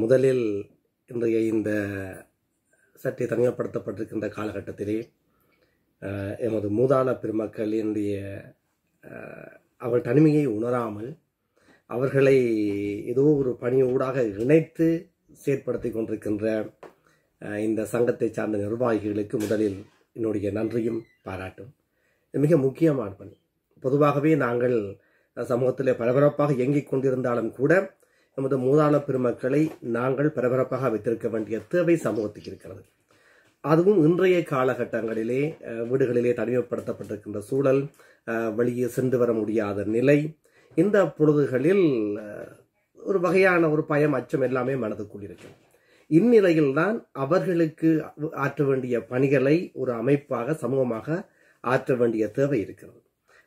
முதலில் இன்றைய இந்த சற்றே தனிமைப்படுத்தப்பட்டிருக்கின்ற காலகட்டத்திலே எமது மூதாள பெருமக்களினுடைய அவர் தனிமையை உணராமல் அவர்களை ஏதோ ஒரு ஊடாக இணைத்து செயற்படுத்தி கொண்டிருக்கின்ற இந்த சங்கத்தை சார்ந்த நிர்வாகிகளுக்கு முதலில் என்னுடைய நன்றியும் பாராட்டும் இது மிக முக்கியமான பணி பொதுவாகவே நாங்கள் சமூகத்தில் பரபரப்பாக இயங்கிக் கொண்டிருந்தாலும் கூட நமது மூதாள பெருமக்களை நாங்கள் பரபரப்பாக வைத்திருக்க வேண்டிய தேவை சமூகத்துக்கு இருக்கிறது அதுவும் இன்றைய காலகட்டங்களிலே வீடுகளிலே தனிமைப்படுத்தப்பட்டிருக்கின்ற சூழல் வெளியே சென்று வர முடியாத நிலை இந்த பொழுதுகளில் ஒரு வகையான ஒரு பயம் அச்சம் எல்லாமே மனதுக்குள் இருக்கும் இந்நிலையில்தான் அவர்களுக்கு ஆற்ற வேண்டிய பணிகளை ஒரு அமைப்பாக சமூகமாக ஆற்ற வேண்டிய தேவை இருக்கிறது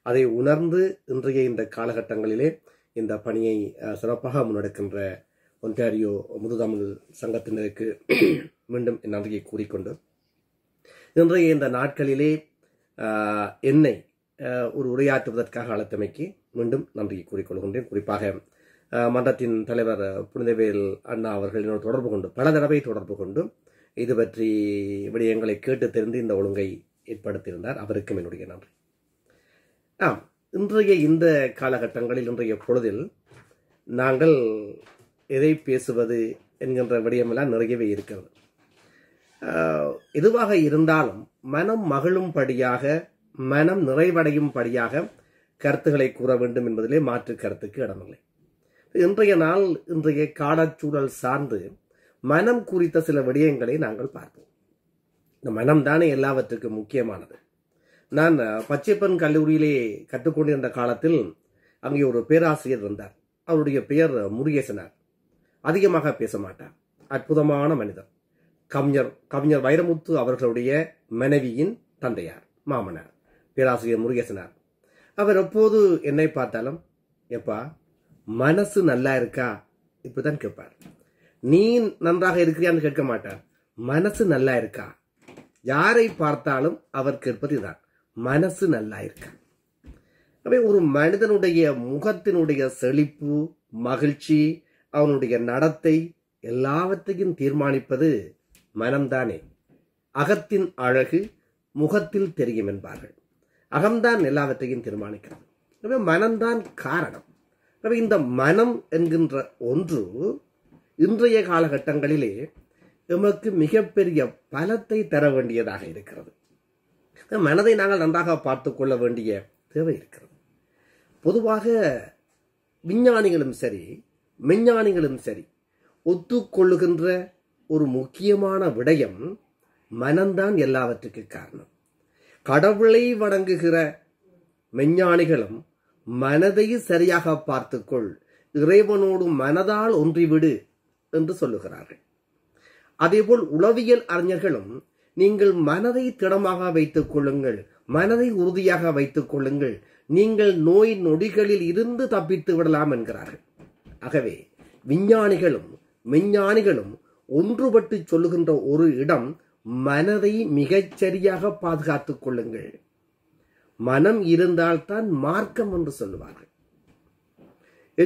அதை உணர்ந்து இன்றைய இந்த காலகட்டங்களிலே இந்த பணியை சிறப்பாக முன்னெடுக்கின்ற ஒன்டாரியோ முதுதமிழ் சங்கத்தினருக்கு மீண்டும் நன்றியை கூறிக்கொண்டு இன்றைய இந்த நாட்களிலே என்னை ஒரு உரையாற்றுவதற்காக அழைத்தமைக்கு மீண்டும் நன்றியை கூறிக்கொள்கின்றேன் குறிப்பாக மன்றத்தின் தலைவர் புனிதவேல் அண்ணா அவர்கள் தொடர்பு கொண்டு பல தடவை தொடர்பு கொண்டு இது பற்றி விடயங்களை கேட்டு தெரிந்து இந்த ஒழுங்கை ஏற்படுத்தியிருந்தார் அவருக்கும் என்னுடைய நன்றி ஆம் இன்றைய இந்த காலகட்டங்களில் இன்றைய பொழுதில் நாங்கள் எதை பேசுவது என்கின்ற விடயமெல்லாம் நிறையவே இருக்கிறது எதுவாக இருந்தாலும் மனம் மகிழும்படியாக மனம் நிறைவடையும்படியாக கருத்துக்களை கூற வேண்டும் என்பதிலே மாற்று கருத்துக்கு இடமில்லை இன்றைய நாள் இன்றைய காலச்சூழல் சார்ந்து மனம் குறித்த சில விடயங்களை நாங்கள் பார்ப்போம் இந்த மனம் தானே எல்லாவற்றுக்கும் முக்கியமானது நான் பச்சைப்பன் கல்லூரியிலே கற்றுக்கொண்டிருந்த காலத்தில் அங்கே ஒரு பேராசிரியர் இருந்தார் அவருடைய பெயர் முருகேசனார் அதிகமாக பேச மாட்டார் அற்புதமான மனிதர் கவிஞர் கவிஞர் வைரமுத்து அவர்களுடைய மனைவியின் தந்தையார் மாமனார் பேராசிரியர் முருகேசனார் அவர் எப்போது என்னை பார்த்தாலும் எப்பா மனசு நல்லா இருக்கா இப்படிதான் கேட்பார் நீ நன்றாக இருக்கிறியான்னு கேட்க மாட்டார் மனசு நல்லா இருக்கா யாரை பார்த்தாலும் அவர் கேட்பது இதுதான் மனசு நல்லா இருக்க ஒரு மனிதனுடைய முகத்தினுடைய செழிப்பு மகிழ்ச்சி அவனுடைய நடத்தை எல்லாவற்றையும் தீர்மானிப்பது மனம்தானே அகத்தின் அழகு முகத்தில் தெரியும் என்பார்கள் அகம்தான் எல்லாவற்றையும் தீர்மானிக்கிறது எனவே மனம்தான் காரணம் இந்த மனம் என்கின்ற ஒன்று இன்றைய காலகட்டங்களிலே எமக்கு மிகப்பெரிய பலத்தை தர வேண்டியதாக இருக்கிறது மனதை நாங்கள் நன்றாக பார்த்து கொள்ள வேண்டிய தேவை இருக்கிறது பொதுவாக விஞ்ஞானிகளும் சரி மெஞ்ஞானிகளும் சரி ஒத்துக்கொள்ளுகின்ற ஒரு முக்கியமான விடயம் மனம்தான் எல்லாவற்றுக்கு காரணம் கடவுளை வணங்குகிற மெஞ்ஞானிகளும் மனதை சரியாக பார்த்துக்கொள் இறைவனோடு மனதால் ஒன்றிவிடு என்று சொல்லுகிறார்கள் அதேபோல் உளவியல் அறிஞர்களும் நீங்கள் மனதை திடமாக வைத்துக் கொள்ளுங்கள் மனதை உறுதியாக வைத்துக் கொள்ளுங்கள் நீங்கள் நோய் நொடிகளில் இருந்து தப்பித்து விடலாம் என்கிறார்கள் ஆகவே விஞ்ஞானிகளும் மெஞ்ஞானிகளும் ஒன்றுபட்டு சொல்லுகின்ற ஒரு இடம் மனதை மிகச்சரியாக பாதுகாத்துக் கொள்ளுங்கள் மனம் இருந்தால்தான் மார்க்கம் என்று சொல்லுவார்கள்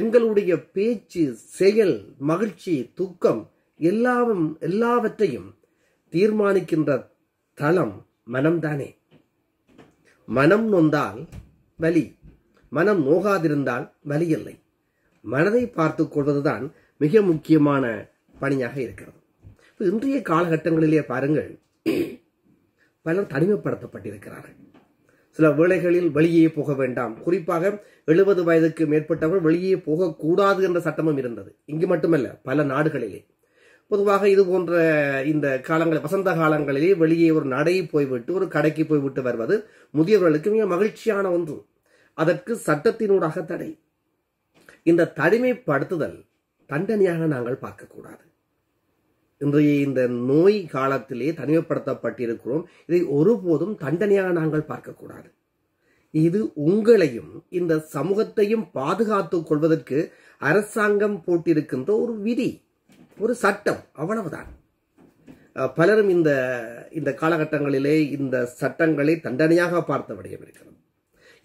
எங்களுடைய பேச்சு செயல் மகிழ்ச்சி துக்கம் எல்லாவும் எல்லாவற்றையும் தீர்மானிக்கின்ற தளம் மனம்தானே மனம் நொந்தால் வலி மனம் நோகாதிருந்தால் வலி இல்லை மனதை பார்த்து கொள்வதுதான் மிக முக்கியமான பணியாக இருக்கிறது இன்றைய காலகட்டங்களிலே பாருங்கள் பலர் தனிமைப்படுத்தப்பட்டிருக்கிறார்கள் சில வேளைகளில் வெளியே போக வேண்டாம் குறிப்பாக எழுபது வயதுக்கு மேற்பட்டவர்கள் வெளியே போகக்கூடாது என்ற சட்டமும் இருந்தது இங்கு மட்டுமல்ல பல நாடுகளிலே பொதுவாக இது போன்ற இந்த காலங்களில் வசந்த காலங்களிலே வெளியே ஒரு நடை போய்விட்டு ஒரு கடைக்கு போய்விட்டு வருவது முதியவர்களுக்கு மிக மகிழ்ச்சியான ஒன்று அதற்கு சட்டத்தினூடாக தடை இந்த தனிமைப்படுத்துதல் தண்டனையாக நாங்கள் பார்க்கக்கூடாது இன்றைய இந்த நோய் காலத்திலே தனிமைப்படுத்தப்பட்டிருக்கிறோம் இதை ஒருபோதும் தண்டனையாக நாங்கள் பார்க்கக்கூடாது இது உங்களையும் இந்த சமூகத்தையும் பாதுகாத்துக் கொள்வதற்கு அரசாங்கம் போட்டிருக்கின்ற ஒரு விதி ஒரு சட்டம் அவ்வளவுதான் பலரும் இந்த இந்த காலகட்டங்களிலே இந்த சட்டங்களை தண்டனையாக பார்த்த வடிவம் இருக்கிறது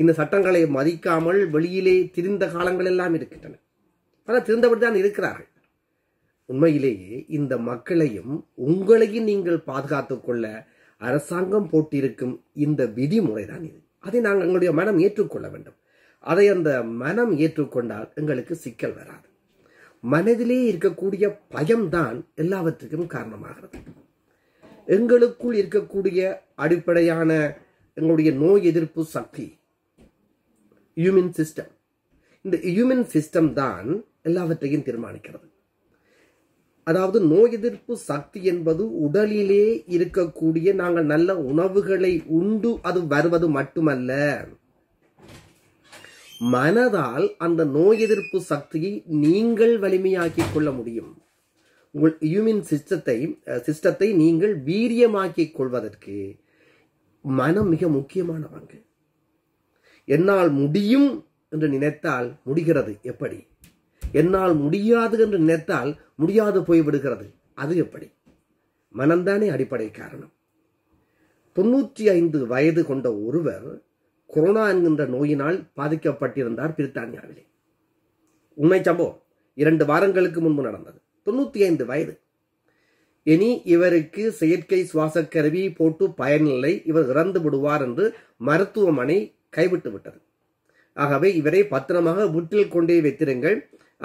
இந்த சட்டங்களை மதிக்காமல் வெளியிலே திரிந்த காலங்கள் எல்லாம் இருக்கின்றன பலர் தான் இருக்கிறார்கள் உண்மையிலேயே இந்த மக்களையும் உங்களையும் நீங்கள் பாதுகாத்துக் கொள்ள அரசாங்கம் போட்டிருக்கும் இந்த விதிமுறை தான் இது அதை நாங்கள் எங்களுடைய மனம் ஏற்றுக்கொள்ள வேண்டும் அதை அந்த மனம் ஏற்றுக்கொண்டால் எங்களுக்கு சிக்கல் வராது மனதிலே இருக்கக்கூடிய பயம்தான் எல்லாவற்றுக்கும் காரணமாகிறது எங்களுக்குள் இருக்கக்கூடிய அடிப்படையான எங்களுடைய நோய் எதிர்ப்பு சக்தி ஹியூமன் சிஸ்டம் இந்த ஹியூமன் சிஸ்டம் தான் எல்லாவற்றையும் தீர்மானிக்கிறது அதாவது நோய் எதிர்ப்பு சக்தி என்பது உடலிலே இருக்கக்கூடிய நாங்கள் நல்ல உணவுகளை உண்டு அது வருவது மட்டுமல்ல மனதால் அந்த நோய் எதிர்ப்பு சக்தியை நீங்கள் வலிமையாக்கிக் கொள்ள முடியும் உங்கள் ஹியூமன் சிஸ்டத்தை சிஸ்டத்தை நீங்கள் வீரியமாக்கி கொள்வதற்கு மனம் மிக முக்கியமான பங்கு என்னால் முடியும் என்று நினைத்தால் முடிகிறது எப்படி என்னால் முடியாது என்று நினைத்தால் முடியாது போய்விடுகிறது அது எப்படி மனம்தானே அடிப்படை காரணம் தொன்னூற்றி ஐந்து வயது கொண்ட ஒருவர் கொரோனா என்கின்ற நோயினால் பாதிக்கப்பட்டிருந்தார் பிரித்தானியாவிலே உண்மை சம்பவம் இரண்டு வாரங்களுக்கு முன்பு நடந்தது தொண்ணூற்றி ஐந்து வயது இனி இவருக்கு செயற்கை சுவாச கருவி போட்டு பயனில்லை இவர் இறந்து விடுவார் என்று மருத்துவமனை கைவிட்டு விட்டது ஆகவே இவரை பத்திரமாக வீட்டில் கொண்டே வைத்திருங்கள்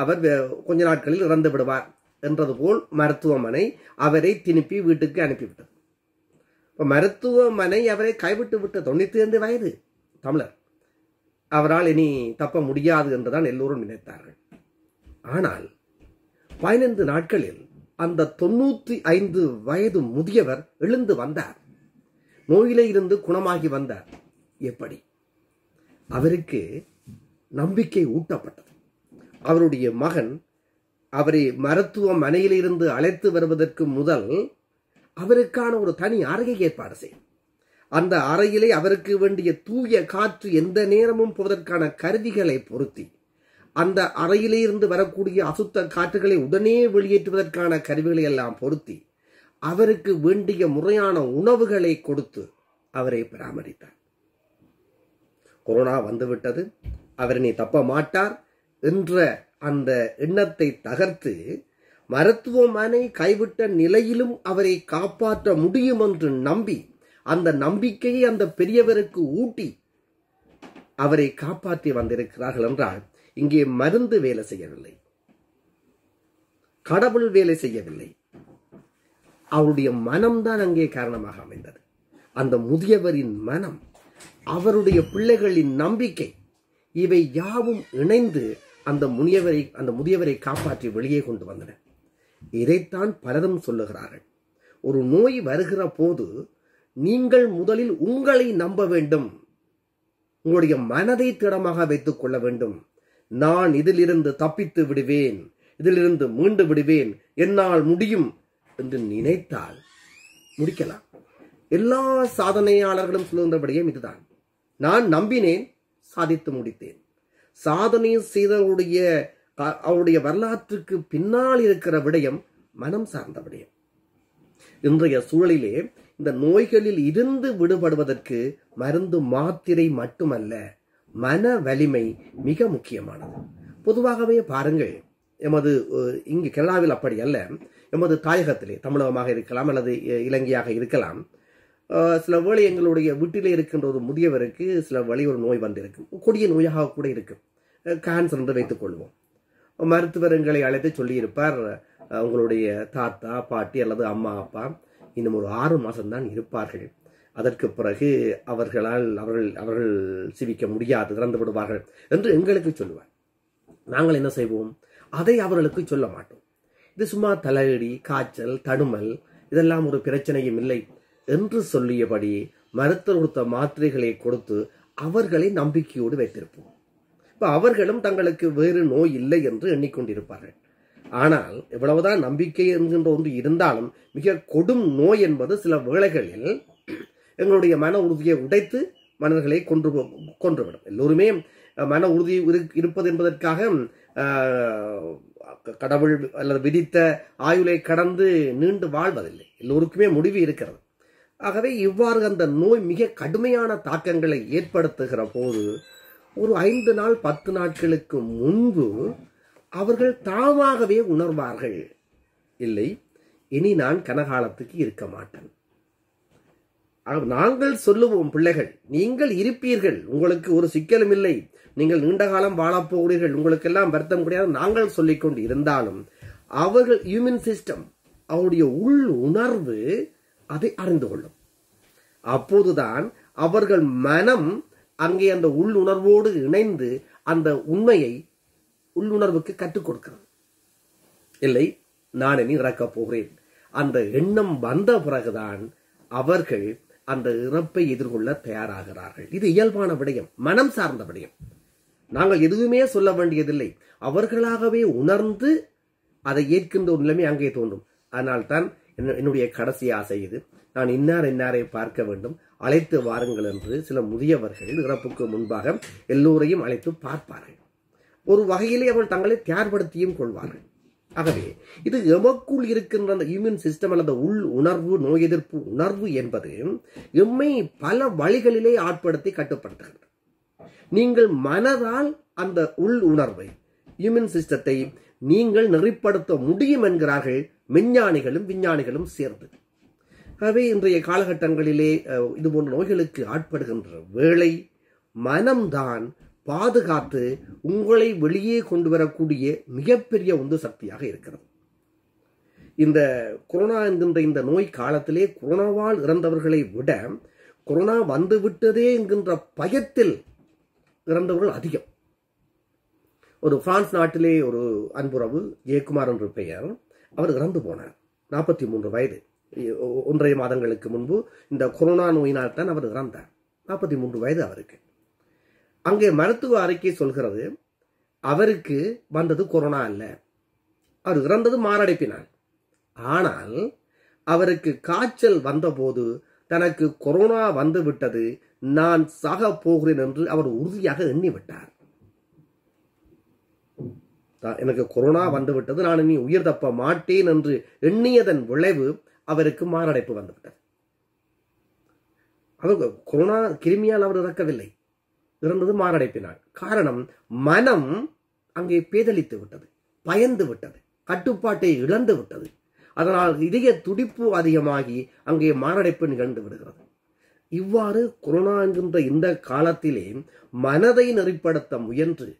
அவர் கொஞ்ச நாட்களில் இறந்து விடுவார் என்றது போல் மருத்துவமனை அவரை திருப்பி வீட்டுக்கு அனுப்பிவிட்டது மருத்துவமனை அவரை கைவிட்டு விட்ட தொண்ணூற்றி ஐந்து வயது தமிழர் அவரால் இனி தப்ப முடியாது என்றுதான் எல்லோரும் நினைத்தார்கள் ஆனால் பதினைந்து நாட்களில் அந்த தொண்ணூற்றி ஐந்து வயது முதியவர் எழுந்து வந்தார் நோயிலே இருந்து குணமாகி வந்தார் எப்படி அவருக்கு நம்பிக்கை ஊட்டப்பட்டது அவருடைய மகன் அவரை மருத்துவமனையிலிருந்து அழைத்து வருவதற்கு முதல் அவருக்கான ஒரு தனி அறையை ஏற்பாடு செய்யும் அந்த அறையிலே அவருக்கு வேண்டிய தூய காற்று எந்த நேரமும் போவதற்கான கருவிகளை பொருத்தி அந்த அறையிலே இருந்து வரக்கூடிய அசுத்த காற்றுகளை உடனே வெளியேற்றுவதற்கான கருவிகளை எல்லாம் பொருத்தி அவருக்கு வேண்டிய முறையான உணவுகளை கொடுத்து அவரை பராமரித்தார் கொரோனா வந்துவிட்டது அவர் நீ தப்ப மாட்டார் என்ற அந்த எண்ணத்தை தகர்த்து மருத்துவமனை கைவிட்ட நிலையிலும் அவரை காப்பாற்ற முடியும் என்று நம்பி அந்த நம்பிக்கையை அந்த பெரியவருக்கு ஊட்டி அவரை காப்பாற்றி வந்திருக்கிறார்கள் என்றால் இங்கே மருந்து வேலை செய்யவில்லை கடவுள் வேலை செய்யவில்லை அவருடைய மனம்தான் அங்கே காரணமாக அமைந்தது அந்த முதியவரின் மனம் அவருடைய பிள்ளைகளின் நம்பிக்கை இவை யாவும் இணைந்து அந்த முனியவரை அந்த முதியவரை காப்பாற்றி வெளியே கொண்டு வந்தன இதைத்தான் பலரும் சொல்லுகிறார்கள் ஒரு நோய் வருகிற போது நீங்கள் முதலில் உங்களை நம்ப வேண்டும் உங்களுடைய மனதை திடமாக வைத்துக் கொள்ள வேண்டும் நான் இதிலிருந்து தப்பித்து விடுவேன் இதிலிருந்து மீண்டு விடுவேன் என்னால் முடியும் என்று நினைத்தால் முடிக்கலாம் எல்லா சாதனையாளர்களும் சொல்லுகின்ற இதுதான் நான் நம்பினேன் சாதித்து முடித்தேன் சாதனை செய்தவருடைய அவருடைய வரலாற்றுக்கு பின்னால் இருக்கிற விடயம் மனம் சார்ந்த விடயம் இன்றைய சூழலிலே இந்த நோய்களில் இருந்து விடுபடுவதற்கு மருந்து மாத்திரை மட்டுமல்ல மன வலிமை மிக முக்கியமானது பொதுவாகவே பாருங்கள் எமது இங்கு கேரளாவில் அப்படி அல்ல எமது தாயகத்திலே தமிழகமாக இருக்கலாம் அல்லது இலங்கையாக இருக்கலாம் சில வேளை எங்களுடைய வீட்டிலே இருக்கின்ற ஒரு முதியவருக்கு சில வழி ஒரு நோய் வந்திருக்கும் கொடிய நோயாக கூட இருக்கும் கேன்சர் என்று வைத்துக் கொள்வோம் மருத்துவர்களை அழைத்து சொல்லியிருப்பார் உங்களுடைய தாத்தா பாட்டி அல்லது அம்மா அப்பா இன்னும் ஒரு ஆறு மாதம்தான் இருப்பார்கள் அதற்கு பிறகு அவர்களால் அவர்கள் அவர்கள் சிவிக்க முடியாது திறந்து விடுவார்கள் என்று எங்களுக்கு சொல்லுவார் நாங்கள் என்ன செய்வோம் அதை அவர்களுக்கு சொல்ல மாட்டோம் இது சும்மா தலையடி காய்ச்சல் தடுமல் இதெல்லாம் ஒரு பிரச்சனையும் இல்லை என்று சொல்லியபடி மருத்துவ கொடுத்த மாத்திரைகளை கொடுத்து அவர்களை நம்பிக்கையோடு வைத்திருப்போம் இப்போ அவர்களும் தங்களுக்கு வேறு நோய் இல்லை என்று எண்ணிக்கொண்டிருப்பார்கள் ஆனால் இவ்வளவுதான் நம்பிக்கை என்கின்ற ஒன்று இருந்தாலும் மிக கொடும் நோய் என்பது சில வேளைகளில் எங்களுடைய மன உறுதியை உடைத்து மனிதர்களை கொன்று கொன்றுவிடும் எல்லோருமே மன உறுதி இருப்பது என்பதற்காக கடவுள் அல்லது விதித்த ஆயுளை கடந்து நீண்டு வாழ்வதில்லை எல்லோருக்குமே முடிவு இருக்கிறது ஆகவே இவ்வாறு அந்த நோய் மிக கடுமையான தாக்கங்களை ஏற்படுத்துகிற போது ஒரு ஐந்து நாள் பத்து நாட்களுக்கு முன்பு அவர்கள் தாமாகவே உணர்வார்கள் இல்லை இனி நான் கனகாலத்துக்கு இருக்க மாட்டேன் நாங்கள் சொல்லுவோம் பிள்ளைகள் நீங்கள் இருப்பீர்கள் உங்களுக்கு ஒரு சிக்கலும் இல்லை நீங்கள் நீண்ட காலம் வாழப்போகிறீர்கள் உங்களுக்கெல்லாம் வருத்தம் கிடையாது நாங்கள் சொல்லிக்கொண்டு இருந்தாலும் அவர்கள் ஹியூமன் சிஸ்டம் அவருடைய உள் உணர்வு அதை அறிந்து கொள்ளும் அப்போதுதான் அவர்கள் மனம் அங்கே அந்த உள் உணர்வோடு இணைந்து அந்த உண்மையை உள்ளுணர்வுக்கு கற்றுக் கொடுக்கிறது இல்லை நான் இனி இறக்கப் போகிறேன் அந்த எண்ணம் வந்த பிறகுதான் அவர்கள் அந்த இறப்பை எதிர்கொள்ள தயாராகிறார்கள் இது இயல்பான விடயம் மனம் சார்ந்த விடயம் நாங்கள் எதுவுமே சொல்ல வேண்டியதில்லை அவர்களாகவே உணர்ந்து அதை ஏற்கின்ற ஒரு நிலைமை அங்கே தோன்றும் அதனால் தான் என்னுடைய கடைசி ஆசை இது நான் இன்னார் இன்னாரை பார்க்க வேண்டும் அழைத்து வாருங்கள் என்று சில முதியவர்கள் இறப்புக்கு முன்பாக எல்லோரையும் அழைத்து பார்ப்பார்கள் ஒரு வகையிலே அவர்கள் தங்களை தயார்படுத்தியும் கொள்வார்கள் ஆகவே இது எமக்குள் இருக்கின்ற அந்த இம்யூன் சிஸ்டம் அல்லது உள் உணர்வு நோய் எதிர்ப்பு உணர்வு என்பது எம்மை பல வழிகளிலே ஆட்படுத்தி கட்டுப்படுத்துகிறது நீங்கள் மனதால் அந்த உள் உணர்வை இம்யூன் சிஸ்டத்தை நீங்கள் நெறிப்படுத்த முடியும் என்கிறார்கள் விஞ்ஞானிகளும் விஞ்ஞானிகளும் சேர்ந்து ஆகவே இன்றைய காலகட்டங்களிலே இதுபோன்ற நோய்களுக்கு ஆட்படுகின்ற வேளை மனம்தான் பாதுகாத்து உங்களை வெளியே கொண்டு வரக்கூடிய மிகப்பெரிய உந்து சக்தியாக இருக்கிறது இந்த கொரோனா என்கின்ற இந்த நோய் காலத்திலே கொரோனாவால் இறந்தவர்களை விட கொரோனா வந்துவிட்டதே என்கின்ற பயத்தில் இறந்தவர்கள் அதிகம் ஒரு பிரான்ஸ் நாட்டிலே ஒரு அன்புறவு ஜெயக்குமார் என்று பெயர் அவர் இறந்து போனார் நாற்பத்தி மூன்று வயது ஒன்றரை மாதங்களுக்கு முன்பு இந்த கொரோனா நோயினால் தான் அவர் இறந்தார் நாற்பத்தி மூன்று வயது அவருக்கு அங்கே மருத்துவ அறிக்கை சொல்கிறது அவருக்கு வந்தது கொரோனா அல்ல அவர் இறந்தது மாரடைப்பினால் ஆனால் அவருக்கு காய்ச்சல் வந்தபோது தனக்கு கொரோனா வந்துவிட்டது நான் சாக போகிறேன் என்று அவர் உறுதியாக எண்ணிவிட்டார் எனக்கு கொரோனா வந்துவிட்டது நான் இனி உயிர் தப்ப மாட்டேன் என்று எண்ணியதன் விளைவு அவருக்கு மாரடைப்பு வந்துவிட்டது அவர் கொரோனா கிருமியால் அவர் இறக்கவில்லை இருந்தது மாரடைப்பினால் காரணம் மனம் அங்கே பேதலித்து விட்டது பயந்து விட்டது கட்டுப்பாட்டை இழந்து விட்டது அதனால் இதய துடிப்பு அதிகமாகி அங்கே மாரடைப்பு நிகழ்ந்து விடுகிறது இவ்வாறு கொரோனா என்கின்ற இந்த காலத்திலே மனதை நெறிப்படுத்த முயன்று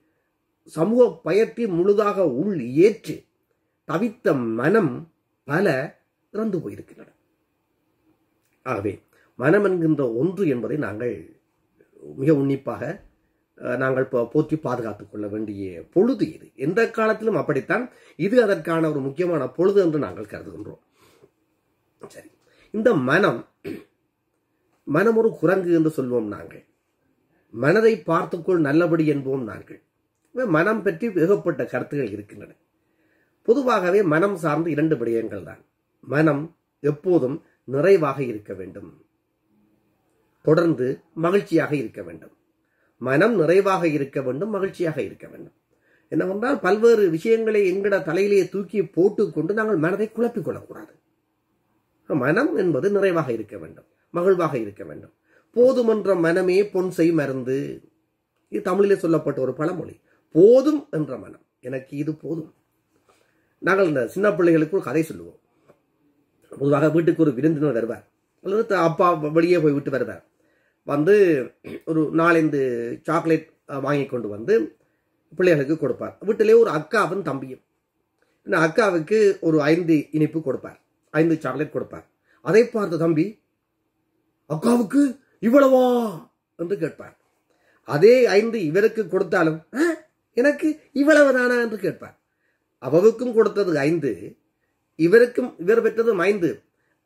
சமூக பயத்தை முழுதாக உள் ஏற்று தவித்த மனம் பல இறந்து போயிருக்கின்றன ஆகவே மனம் என்கின்ற ஒன்று என்பதை நாங்கள் மிக உன்னிப்பாக நாங்கள் போற்றி பாதுகாத்துக் கொள்ள வேண்டிய பொழுது இது எந்த காலத்திலும் அப்படித்தான் இது அதற்கான ஒரு முக்கியமான பொழுது என்று நாங்கள் கருதுகின்றோம் சரி இந்த மனம் மனம் ஒரு குரங்கு என்று சொல்வோம் நாங்கள் மனதை பார்த்துக்கொள் நல்லபடி என்போம் நாங்கள் மனம் பற்றி வேகப்பட்ட கருத்துகள் இருக்கின்றன பொதுவாகவே மனம் சார்ந்த இரண்டு விடயங்கள் தான் மனம் எப்போதும் நிறைவாக இருக்க வேண்டும் தொடர்ந்து மகிழ்ச்சியாக இருக்க வேண்டும் மனம் நிறைவாக இருக்க வேண்டும் மகிழ்ச்சியாக இருக்க வேண்டும் என்னவென்றால் பல்வேறு விஷயங்களை எங்கட தலையிலேயே தூக்கி போட்டுக்கொண்டு நாங்கள் மனதை குழப்பிக் கொள்ளக்கூடாது மனம் என்பது நிறைவாக இருக்க வேண்டும் மகிழ்வாக இருக்க வேண்டும் போதுமென்ற மனமே பொன் செய் மருந்து இது தமிழிலே சொல்லப்பட்ட ஒரு பழமொழி போதும் என்ற மனம் எனக்கு இது போதும் நாங்கள் இந்த சின்ன பிள்ளைகளுக்கு ஒரு கதை சொல்லுவோம் பொதுவாக வீட்டுக்கு ஒரு விருந்தினர் வருவார் அல்லது அப்பா வெளியே போய் விட்டு வருவார் வந்து ஒரு நாலஞ்சு சாக்லேட் வாங்கி கொண்டு வந்து பிள்ளைகளுக்கு கொடுப்பார் வீட்டிலே ஒரு அக்காவும் தம்பியும் இந்த அக்காவுக்கு ஒரு ஐந்து இனிப்பு கொடுப்பார் ஐந்து சாக்லேட் கொடுப்பார் அதை பார்த்த தம்பி அக்காவுக்கு இவ்வளவா என்று கேட்பார் அதே ஐந்து இவருக்கு கொடுத்தாலும் எனக்கு இவ்வளவு தானா என்று கேட்பார் அவருக்கும் கொடுத்தது ஐந்து இவருக்கும் இவர் பெற்றதும் ஐந்து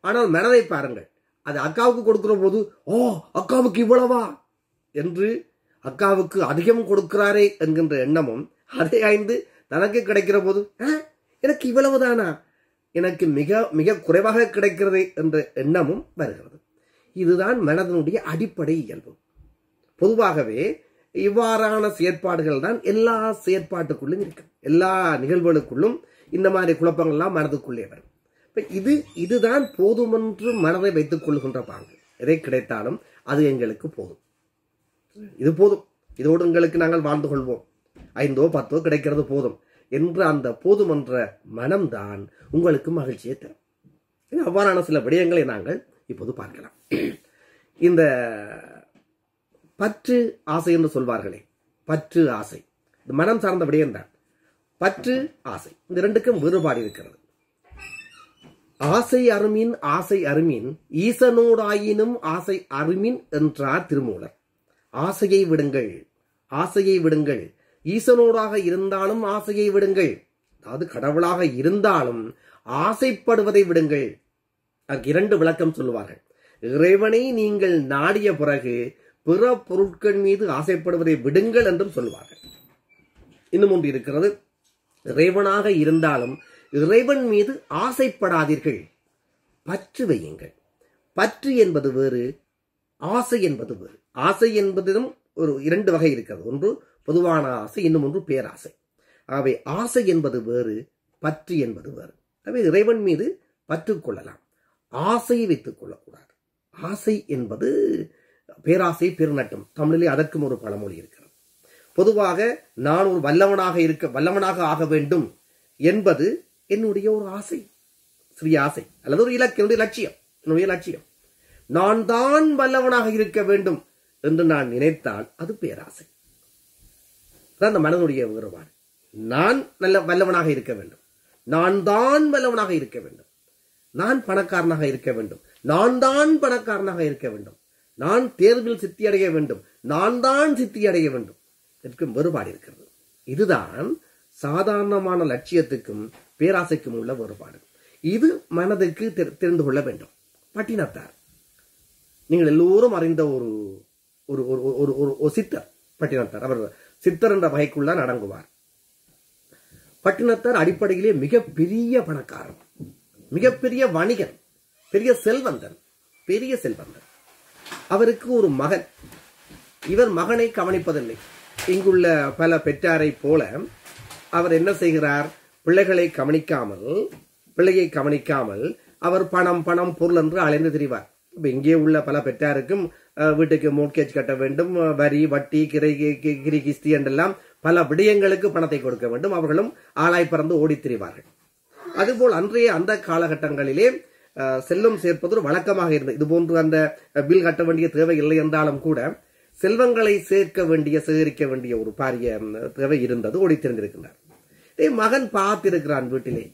ஆனால் மனதை பாருங்கள் அது அக்காவுக்கு கொடுக்கிற போது ஓ அக்காவுக்கு இவ்வளவா என்று அக்காவுக்கு அதிகம் கொடுக்கிறாரே என்கின்ற எண்ணமும் அதை ஆய்ந்து தனக்கு கிடைக்கிற போது எனக்கு இவ்வளவுதானா எனக்கு மிக மிக குறைவாக கிடைக்கிறது என்ற எண்ணமும் வருகிறது இதுதான் மனதனுடைய அடிப்படை இயல்பு பொதுவாகவே இவ்வாறான செயற்பாடுகள் தான் எல்லா செயற்பாட்டுக்குள்ளும் இருக்கு எல்லா நிகழ்வுகளுக்குள்ளும் இந்த மாதிரி குழப்பங்கள்லாம் மனதுக்குள்ளே வரும் இது இதுதான் போதுமென்று மனதை வைத்துக் கொள்கின்ற பாங்கு எதை கிடைத்தாலும் அது எங்களுக்கு போதும் இது போதும் இதோடு எங்களுக்கு நாங்கள் வாழ்ந்து கொள்வோம் ஐந்தோ பத்தோ கிடைக்கிறது போதும் என்ற அந்த போதுமன்ற மனம்தான் உங்களுக்கு மகிழ்ச்சியை தரும் அவ்வாறான சில விடயங்களை நாங்கள் இப்போது பார்க்கலாம் இந்த பற்று ஆசை என்று சொல்வார்களே பற்று ஆசை மனம் சார்ந்த விடயம் தான் பற்று ஆசை இந்த ரெண்டுக்கும் வேறுபாடு இருக்கிறது ஆசை அருமின் ஆசை அருமின் ஈசனோடாயினும் ஆசை அருமின் என்றார் திருமூலர் ஆசையை விடுங்கள் ஆசையை விடுங்கள் ஈசனோடாக இருந்தாலும் ஆசையை விடுங்கள் அதாவது கடவுளாக இருந்தாலும் ஆசைப்படுவதை விடுங்கள் இரண்டு விளக்கம் சொல்லுவார்கள் இறைவனை நீங்கள் நாடிய பிறகு பிற பொருட்கள் மீது ஆசைப்படுவதை விடுங்கள் என்றும் சொல்லுவார்கள் இன்னும் ஒன்று இருக்கிறது இறைவனாக இருந்தாலும் இறைவன் மீது ஆசைப்படாதீர்கள் பற்று வையுங்கள் பற்று என்பது வேறு ஆசை என்பது வேறு ஆசை என்பதிலும் ஒரு இரண்டு வகை இருக்கிறது ஒன்று பொதுவான ஆசை இன்னும் ஒன்று பேராசை ஆகவே ஆசை என்பது வேறு பற்று என்பது வேறு ஆகவே இறைவன் மீது பற்று கொள்ளலாம் ஆசையை வைத்துக் கொள்ளக்கூடாது ஆசை என்பது பேராசை பெருநட்டம் தமிழிலே அதற்கும் ஒரு பழமொழி இருக்கிறது பொதுவாக நான் ஒரு வல்லவனாக இருக்க வல்லவனாக ஆக வேண்டும் என்பது என்னுடைய ஒரு ஆசை சிறிய ஆசை அல்லது ஒரு இலக்கு என்னுடைய லட்சியம் என்னுடைய லட்சியம் நான் தான் வல்லவனாக இருக்க வேண்டும் என்று நான் நினைத்தால் அது பேராசை அந்த மனதுடைய வேறுபாடு நான் நல்ல வல்லவனாக இருக்க வேண்டும் நான் தான் வல்லவனாக இருக்க வேண்டும் நான் பணக்காரனாக இருக்க வேண்டும் நான் தான் பணக்காரனாக இருக்க வேண்டும் நான் தேர்வில் சித்தி அடைய வேண்டும் நான் தான் சித்தி அடைய வேண்டும் வேறுபாடு இருக்கிறது இதுதான் சாதாரணமான லட்சியத்துக்கும் பேராசைக்கும் உள்ள வேறுபாடு இது மனதுக்கு தெரிந்து கொள்ள வேண்டும் பட்டினத்தார் நீங்கள் எல்லோரும் அறிந்த ஒரு ஒரு ஒரு ஒரு சித்தர் பட்டினத்தார் அவர் சித்தர் என்ற வகைக்குள்ளான் அடங்குவார் பட்டினத்தார் அடிப்படையிலே மிகப்பெரிய பணக்காரன் மிகப்பெரிய வணிகன் பெரிய செல்வந்தன் பெரிய செல்வந்தன் அவருக்கு ஒரு மகன் இவர் மகனை கவனிப்பதில்லை இங்குள்ள பல பெற்றாரை போல அவர் என்ன செய்கிறார் பிள்ளைகளை கவனிக்காமல் பிள்ளையை கவனிக்காமல் அவர் பணம் பணம் பொருள் என்று அலைந்து திரிவார் இங்கே உள்ள பல பெற்றாருக்கும் வீட்டுக்கு மோட்கேஜ் கட்ட வேண்டும் வரி வட்டி கிரை கிரி கிஸ்தி என்றெல்லாம் பல விடயங்களுக்கு பணத்தை கொடுக்க வேண்டும் அவர்களும் ஆளாய் பறந்து ஓடித் திரிவார்கள் அதுபோல் அன்றைய அந்த காலகட்டங்களிலே செல்லும் சேர்ப்பது ஒரு வழக்கமாக இருந்தது இதுபோன்று அந்த பில் கட்ட வேண்டிய தேவை இல்லை என்றாலும் கூட செல்வங்களை சேர்க்க வேண்டிய சேகரிக்க வேண்டிய ஒரு பாரிய தேவை இருந்தது ஓடித்திருந்திருக்கின்றார் மகன் பார்த்திருக்கிறான் வீட்டிலே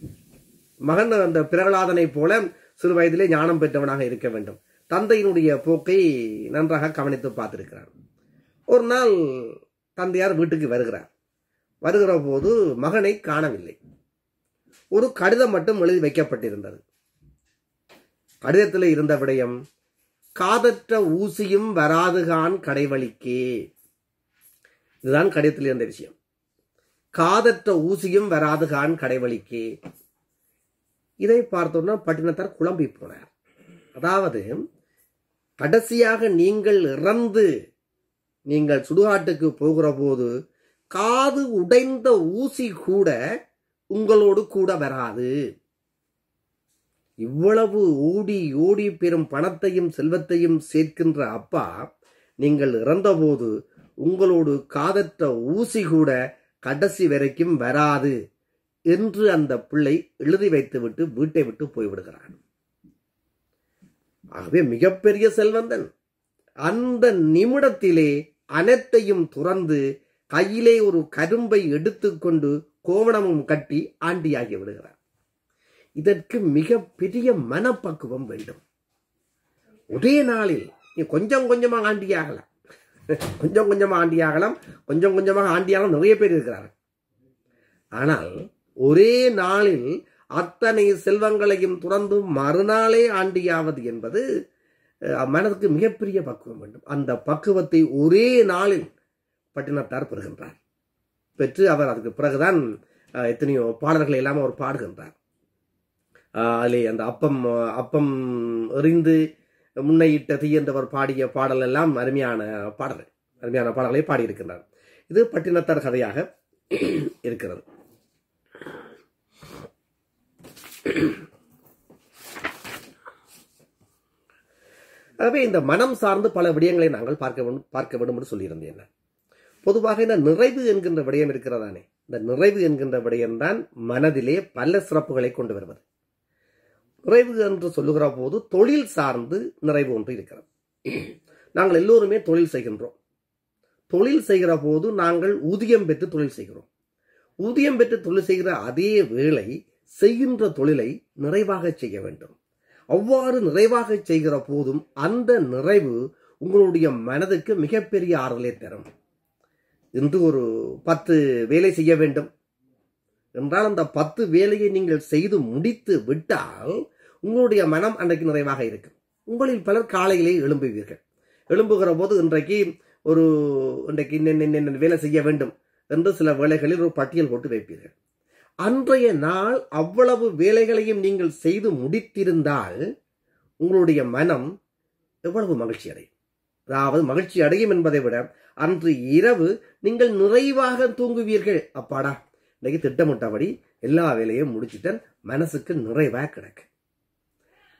மகன் அந்த பிரகலாதனை போல சிறு வயதிலே ஞானம் பெற்றவனாக இருக்க வேண்டும் தந்தையினுடைய போக்கை நன்றாக கவனித்து பார்த்திருக்கிறான் ஒரு நாள் தந்தையார் வீட்டுக்கு வருகிறார் வருகிற போது மகனை காணவில்லை ஒரு கடிதம் மட்டும் எழுதி வைக்கப்பட்டிருந்தது கடிதத்தில் இருந்த விடயம் காதற்ற ஊசியும் வராதுகான் கடைவழிக்கே இதுதான் கடிதத்தில் இருந்த விஷயம் காதற்ற ஊசியும் வராதுகான் கடைவழிக்கு இதை பார்த்தோம்னா பட்டினத்தார் குழம்பி போனார் அதாவது கடைசியாக நீங்கள் இறந்து நீங்கள் சுடுகாட்டுக்கு போகிற போது காது உடைந்த ஊசி கூட உங்களோடு கூட வராது இவ்வளவு ஓடி ஓடி பெறும் பணத்தையும் செல்வத்தையும் சேர்க்கின்ற அப்பா நீங்கள் இறந்தபோது உங்களோடு காதற்ற ஊசி கூட கடைசி வரைக்கும் வராது என்று அந்த பிள்ளை எழுதி வைத்துவிட்டு வீட்டை விட்டு போய்விடுகிறான் ஆகவே மிகப்பெரிய செல்வந்தன் அந்த நிமிடத்திலே அனைத்தையும் துறந்து கையிலே ஒரு கரும்பை எடுத்துக்கொண்டு கோவணமும் கட்டி ஆண்டியாகி விடுகிறார் இதற்கு மிக பெரிய மனப்பக்குவம் வேண்டும் ஒரே நாளில் நீ கொஞ்சம் கொஞ்சமாக ஆண்டியாகலாம் கொஞ்சம் கொஞ்சமாக ஆண்டியாகலாம் கொஞ்சம் கொஞ்சமாக ஆண்டியாகலாம் நிறைய பேர் இருக்கிறார் ஆனால் ஒரே நாளில் அத்தனை செல்வங்களையும் துறந்து மறுநாளே ஆண்டியாவது என்பது மனதுக்கு மிகப்பெரிய பக்குவம் வேண்டும் அந்த பக்குவத்தை ஒரே நாளில் பட்டினத்தார் பெறுகின்றார் பெற்று அவர் அதுக்கு பிறகுதான் எத்தனையோ பாடல்கள் எல்லாம் அவர் பாடுகின்றார் அதிலே அந்த அப்பம் அப்பம் எறிந்து முன்னையிட்ட தீயந்தவர் பாடிய பாடல் எல்லாம் அருமையான பாடல் அருமையான பாடலை பாடியிருக்கின்றார் இது பட்டினத்தார் கதையாக இருக்கிறது ஆகவே இந்த மனம் சார்ந்து பல விடயங்களை நாங்கள் பார்க்க வேண்டும் பார்க்க வேண்டும் என்று சொல்லியிருந்தேன் பொதுவாக இந்த நிறைவு என்கின்ற விடயம் இருக்கிறதானே இந்த நிறைவு என்கின்ற விடயம்தான் மனதிலே பல சிறப்புகளை கொண்டு வருவது நிறைவு என்று சொல்லுகிற போது தொழில் சார்ந்து நிறைவு ஒன்று இருக்கிறது நாங்கள் எல்லோருமே தொழில் செய்கின்றோம் தொழில் செய்கிற போது நாங்கள் ஊதியம் பெற்று தொழில் செய்கிறோம் ஊதியம் பெற்று தொழில் செய்கிற அதே வேளை செய்கின்ற தொழிலை நிறைவாக செய்ய வேண்டும் அவ்வாறு நிறைவாக செய்கிற போதும் அந்த நிறைவு உங்களுடைய மனதுக்கு மிகப்பெரிய ஆறுதலை தரும் இன்று ஒரு பத்து வேலை செய்ய வேண்டும் என்றால் அந்த பத்து வேலையை நீங்கள் செய்து முடித்து விட்டால் உங்களுடைய மனம் அன்றைக்கு நிறைவாக இருக்கும் உங்களில் பலர் காலையிலே எழும்புவீர்கள் எழும்புகிற போது இன்றைக்கு ஒரு இன்றைக்கு இன்னென்ன வேலை செய்ய வேண்டும் என்று சில வேலைகளில் ஒரு பட்டியல் போட்டு வைப்பீர்கள் அன்றைய நாள் அவ்வளவு வேலைகளையும் நீங்கள் செய்து முடித்திருந்தால் உங்களுடைய மனம் எவ்வளவு மகிழ்ச்சி அடையும் அதாவது மகிழ்ச்சி அடையும் என்பதை விட அன்று இரவு நீங்கள் நிறைவாக தூங்குவீர்கள் அப்பாடா இன்னைக்கு திட்டமிட்டபடி எல்லா வேலையும் முடிச்சுட்டேன் மனசுக்கு நிறைவாக கிடக்கு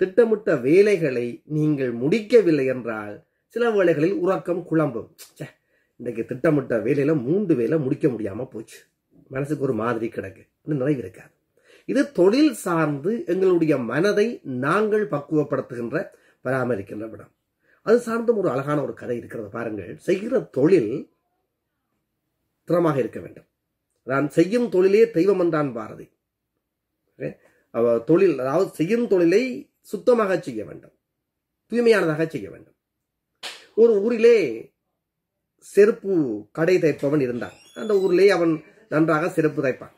திட்டமிட்ட வேலைகளை நீங்கள் முடிக்கவில்லை என்றால் சில வேலைகளில் உறக்கம் குழம்பும் இன்றைக்கு திட்டமிட்ட வேலையில் மூன்று வேலை முடிக்க முடியாமல் போச்சு மனசுக்கு ஒரு மாதிரி கிடக்கு நிறைவு இருக்காது இது தொழில் சார்ந்து எங்களுடைய மனதை நாங்கள் பக்குவப்படுத்துகின்ற பராமரிக்கின்ற விடம் அது சார்ந்தும் ஒரு அழகான ஒரு கதை இருக்கிறத பாருங்கள் செய்கிற தொழில் திறமாக இருக்க வேண்டும் நான் செய்யும் தொழிலே தெய்வம் என்றான் பாரதி தொழில் அதாவது செய்யும் தொழிலை சுத்தமாக செய்ய வேண்டும் தூய்மையானதாக செய்ய வேண்டும் ஒரு ஊரிலே செருப்பு கடை தைப்பவன் இருந்தான் அந்த ஊரிலே அவன் நன்றாக செருப்பு தைப்பான்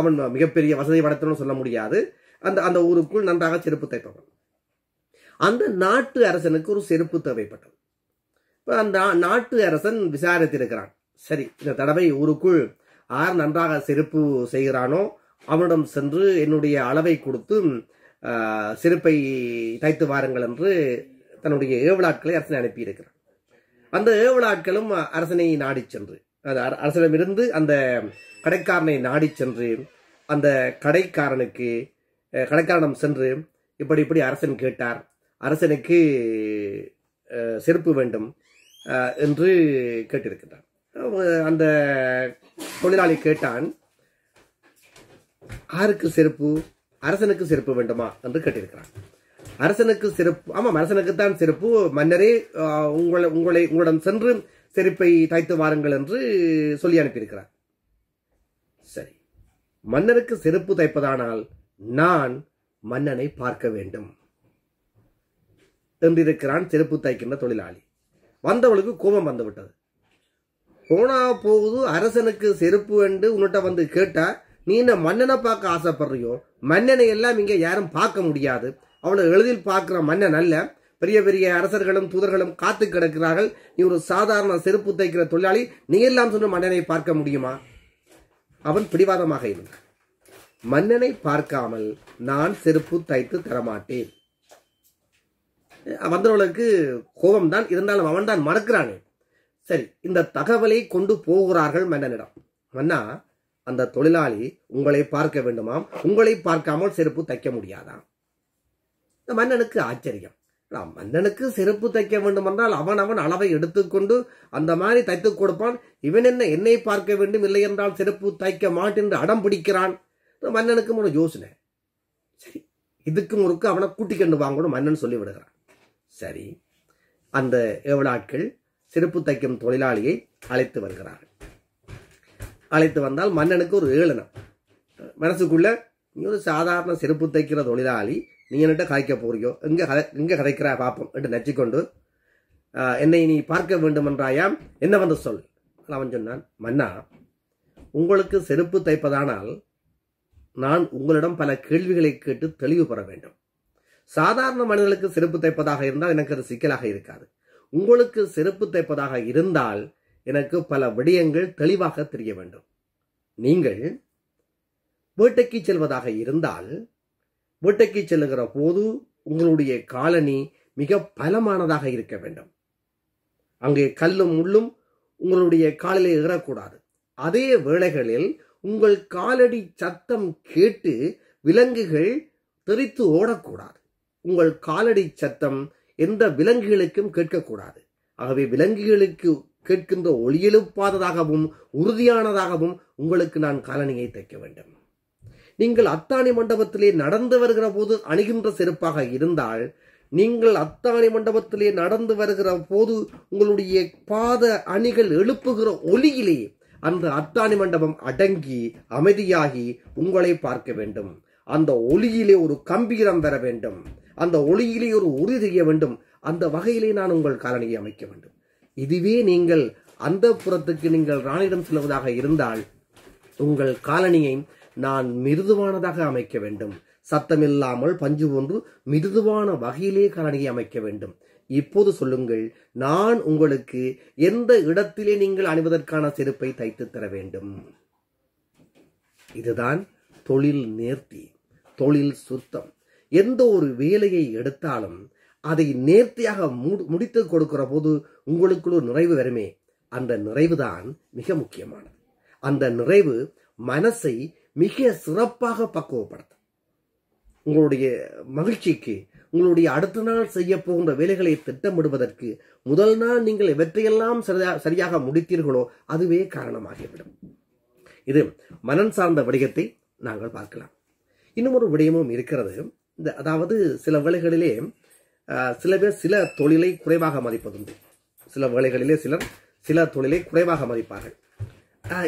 அவன் மிகப்பெரிய வசதி படத்தணும் சொல்ல முடியாது அந்த அந்த ஊருக்குள் நன்றாக செருப்பு தைப்பவன் அந்த நாட்டு அரசனுக்கு ஒரு செருப்பு தேவைப்பட்டது இப்போ அந்த நாட்டு அரசன் விசாரித்திருக்கிறான் சரி இந்த தடவை ஊருக்குள் யார் நன்றாக செருப்பு செய்கிறானோ அவனிடம் சென்று என்னுடைய அளவை கொடுத்து சிறப்பை தைத்து வாருங்கள் என்று தன்னுடைய ஏவலாட்களை அரசனை அனுப்பியிருக்கிறார் அந்த ஏவலாட்களும் அரசனை நாடி சென்று அது அரசனிடமிருந்து அந்த கடைக்காரனை நாடி சென்று அந்த கடைக்காரனுக்கு கடைக்காரனம் சென்று இப்படி இப்படி அரசன் கேட்டார் அரசனுக்கு செருப்பு வேண்டும் என்று கேட்டிருக்கிறார் அந்த தொழிலாளி கேட்டான் ஆருக்கு செருப்பு அரசனுக்கு சிறப்பு வேண்டுமா என்று கேட்டிருக்கிறான் அரசனுக்கு சிறப்பு ஆமாம் அரசனுக்குத்தான் சிறப்பு மன்னரே உங்களை உங்களை உங்களிடம் சென்று செருப்பை தாய்த்து வாருங்கள் என்று சொல்லி அனுப்பியிருக்கிறார் சரி மன்னருக்கு செருப்பு தைப்பதானால் நான் மன்னனை பார்க்க வேண்டும் என்றிருக்கிறான் செருப்பு தைக்கின்ற தொழிலாளி வந்தவளுக்கு கோபம் வந்துவிட்டது போனா போகுது அரசனுக்கு செருப்பு என்று உன்னிட்ட வந்து கேட்டா நீ என்ன மன்னனை பார்க்க ஆசைப்படுறியோ மன்னனை எல்லாம் இங்கே யாரும் பார்க்க முடியாது அவளை எளிதில் பார்க்குற மன்னன் அல்ல பெரிய பெரிய அரசர்களும் தூதர்களும் காத்து கிடக்கிறார்கள் நீ ஒரு சாதாரண செருப்பு தைக்கிற தொழிலாளி நீ எல்லாம் சொன்ன மன்னனை பார்க்க முடியுமா அவன் பிடிவாதமாக இருந்தான் மன்னனை பார்க்காமல் நான் செருப்பு தைத்து தரமாட்டேன் வந்தவர்களுக்கு கோபம் தான் இருந்தாலும் அவன் தான் மறக்கிறானே சரி இந்த தகவலை கொண்டு போகிறார்கள் மன்னனிடம் மன்னா அந்த தொழிலாளி உங்களை பார்க்க வேண்டுமாம் உங்களை பார்க்காமல் செருப்பு தைக்க முடியாதாம் இந்த மன்னனுக்கு ஆச்சரியம் மன்னனுக்கு செருப்பு தைக்க வேண்டும் என்றால் அவன் அவன் அளவை எடுத்துக்கொண்டு அந்த மாதிரி தைத்துக் கொடுப்பான் இவன் என்ன என்னை பார்க்க வேண்டும் இல்லை என்றால் செருப்பு தைக்க என்று அடம் பிடிக்கிறான் மன்னனுக்கும் ஒரு யோசனை சரி இதுக்கு முறுக்கு அவனை கூட்டிக்கண்டு வாங்கணும் மன்னன் சொல்லிவிடுகிறான் சரி அந்த ஏவலாட்கள் செருப்பு தைக்கும் தொழிலாளியை அழைத்து வருகிறார்கள் அழைத்து வந்தால் மன்னனுக்கு ஒரு ஏளனம் மனசுக்குள்ள நீ ஒரு சாதாரண செருப்பு தைக்கிற தொழிலாளி நீ என்கிட்ட கதைக்க போறியோ எங்க கதை எங்கே கதைக்கிறா பார்ப்போம் என்று நச்சிக்கொண்டு என்னை நீ பார்க்க வேண்டுமென்றாயாம் என்ன வந்து சொல் அவன் சொன்னான் மன்னா உங்களுக்கு செருப்பு தைப்பதானால் நான் உங்களிடம் பல கேள்விகளை கேட்டு தெளிவு பெற வேண்டும் சாதாரண மனிதர்களுக்கு செருப்பு தைப்பதாக இருந்தால் எனக்கு அது சிக்கலாக இருக்காது உங்களுக்கு செருப்பு தைப்பதாக இருந்தால் எனக்கு பல விடயங்கள் தெளிவாக தெரிய வேண்டும் நீங்கள் வேட்டைக்கு செல்வதாக இருந்தால் வேட்டைக்கு செல்லுகிற போது உங்களுடைய காலனி மிக பலமானதாக இருக்க வேண்டும் அங்கே கல்லும் முள்ளும் உங்களுடைய காலில் ஏறக்கூடாது அதே வேளைகளில் உங்கள் காலடி சத்தம் கேட்டு விலங்குகள் தெரித்து ஓடக்கூடாது உங்கள் காலடி சத்தம் எந்த விலங்குகளுக்கும் கேட்கக்கூடாது ஆகவே விலங்குகளுக்கு கேட்கின்ற ஒளியெழுப்பாததாகவும் உறுதியானதாகவும் உங்களுக்கு நான் காலணியை தைக்க வேண்டும் நீங்கள் அத்தானி மண்டபத்திலே நடந்து வருகிற போது அணுகின்ற செருப்பாக இருந்தால் நீங்கள் அத்தானி மண்டபத்திலே நடந்து வருகிற போது உங்களுடைய பாத அணிகள் எழுப்புகிற ஒளியிலே அந்த அத்தானி மண்டபம் அடங்கி அமைதியாகி உங்களை பார்க்க வேண்டும் அந்த ஒளியிலே ஒரு கம்பீரம் பெற வேண்டும் அந்த ஒளியிலே ஒரு உறுதி செய்ய வேண்டும் அந்த வகையிலே நான் உங்கள் காலனியை அமைக்க வேண்டும் இதுவே நீங்கள் அந்த புறத்துக்கு நீங்கள் ராணியிடம் செல்வதாக இருந்தால் உங்கள் காலனியை நான் மிருதுவானதாக அமைக்க வேண்டும் சத்தமில்லாமல் பஞ்சு ஒன்று மிருதுவான வகையிலே காலனியை அமைக்க வேண்டும் இப்போது சொல்லுங்கள் நான் உங்களுக்கு எந்த இடத்திலே நீங்கள் அணிவதற்கான செருப்பை தைத்து தர வேண்டும் இதுதான் தொழில் நேர்த்தி தொழில் சுத்தம் எந்த ஒரு வேலையை எடுத்தாலும் அதை நேர்த்தியாக முடித்து கொடுக்கிற போது உங்களுக்குள்ள ஒரு நிறைவு வருமே அந்த நிறைவு தான் மிக முக்கியமானது அந்த நிறைவு மனசை மிக சிறப்பாக பக்குவப்படுத்தும் உங்களுடைய மகிழ்ச்சிக்கு உங்களுடைய அடுத்த நாள் செய்ய போகின்ற வேலைகளை திட்டமிடுவதற்கு முதல் நாள் நீங்கள் எவற்றையெல்லாம் சரியாக முடித்தீர்களோ அதுவே காரணமாகிவிடும் இது மனம் சார்ந்த விடயத்தை நாங்கள் பார்க்கலாம் இன்னும் ஒரு விடயமும் இருக்கிறது இந்த அதாவது சில வேலைகளிலே சில பேர் சில தொழிலை குறைவாக மதிப்பதுண்டு சில வேலைகளிலே சிலர் சில தொழிலை குறைவாக மதிப்பார்கள்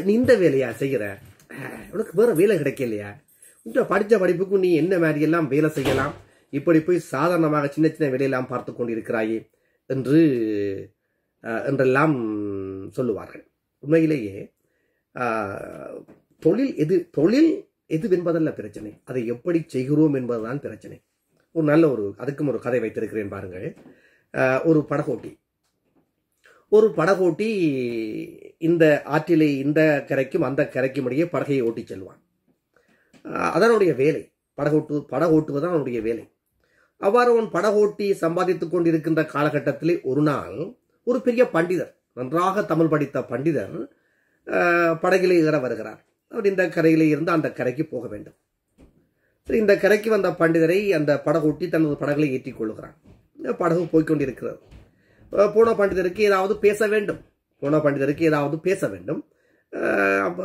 நீ இந்த வேலையா செய்கிற உனக்கு வேற வேலை கிடைக்கலையா உன்ட்ட படித்த படிப்புக்கும் நீ என்ன மாதிரியெல்லாம் வேலை செய்யலாம் இப்படி போய் சாதாரணமாக சின்ன சின்ன வேலையெல்லாம் பார்த்து கொண்டு இருக்கிறாயே என்று என்றெல்லாம் சொல்லுவார்கள் உண்மையிலேயே தொழில் எது தொழில் எது என்பதல்ல பிரச்சனை அதை எப்படி செய்கிறோம் என்பதுதான் பிரச்சனை ஒரு நல்ல ஒரு அதுக்கும் ஒரு கதை வைத்திருக்கிறேன் பாருங்கள் ஒரு படகோட்டி ஒரு படகோட்டி இந்த ஆற்றிலே இந்த கரைக்கும் அந்த கரைக்கும் இடையே படகையை ஓட்டிச் செல்வான் அதனுடைய வேலை படகோட்டு படகோட்டுவது அவனுடைய வேலை அவ்வாறு அவன் படகோட்டி சம்பாதித்துக் கொண்டிருக்கின்ற காலகட்டத்திலே ஒரு நாள் ஒரு பெரிய பண்டிதர் நன்றாக தமிழ் படித்த பண்டிதர் படகிலே ஏற வருகிறார் அவர் இந்த கரையிலே இருந்து அந்த கரைக்கு போக வேண்டும் இந்த கரைக்கு வந்த பண்டிதரை அந்த படகு ஒட்டி தனது படகளை ஏற்றி கொள்கிறான் படகு போய்கொண்டிருக்கிறது போன பண்டிதருக்கு ஏதாவது பேச வேண்டும் போன பண்டிதருக்கு ஏதாவது பேச வேண்டும்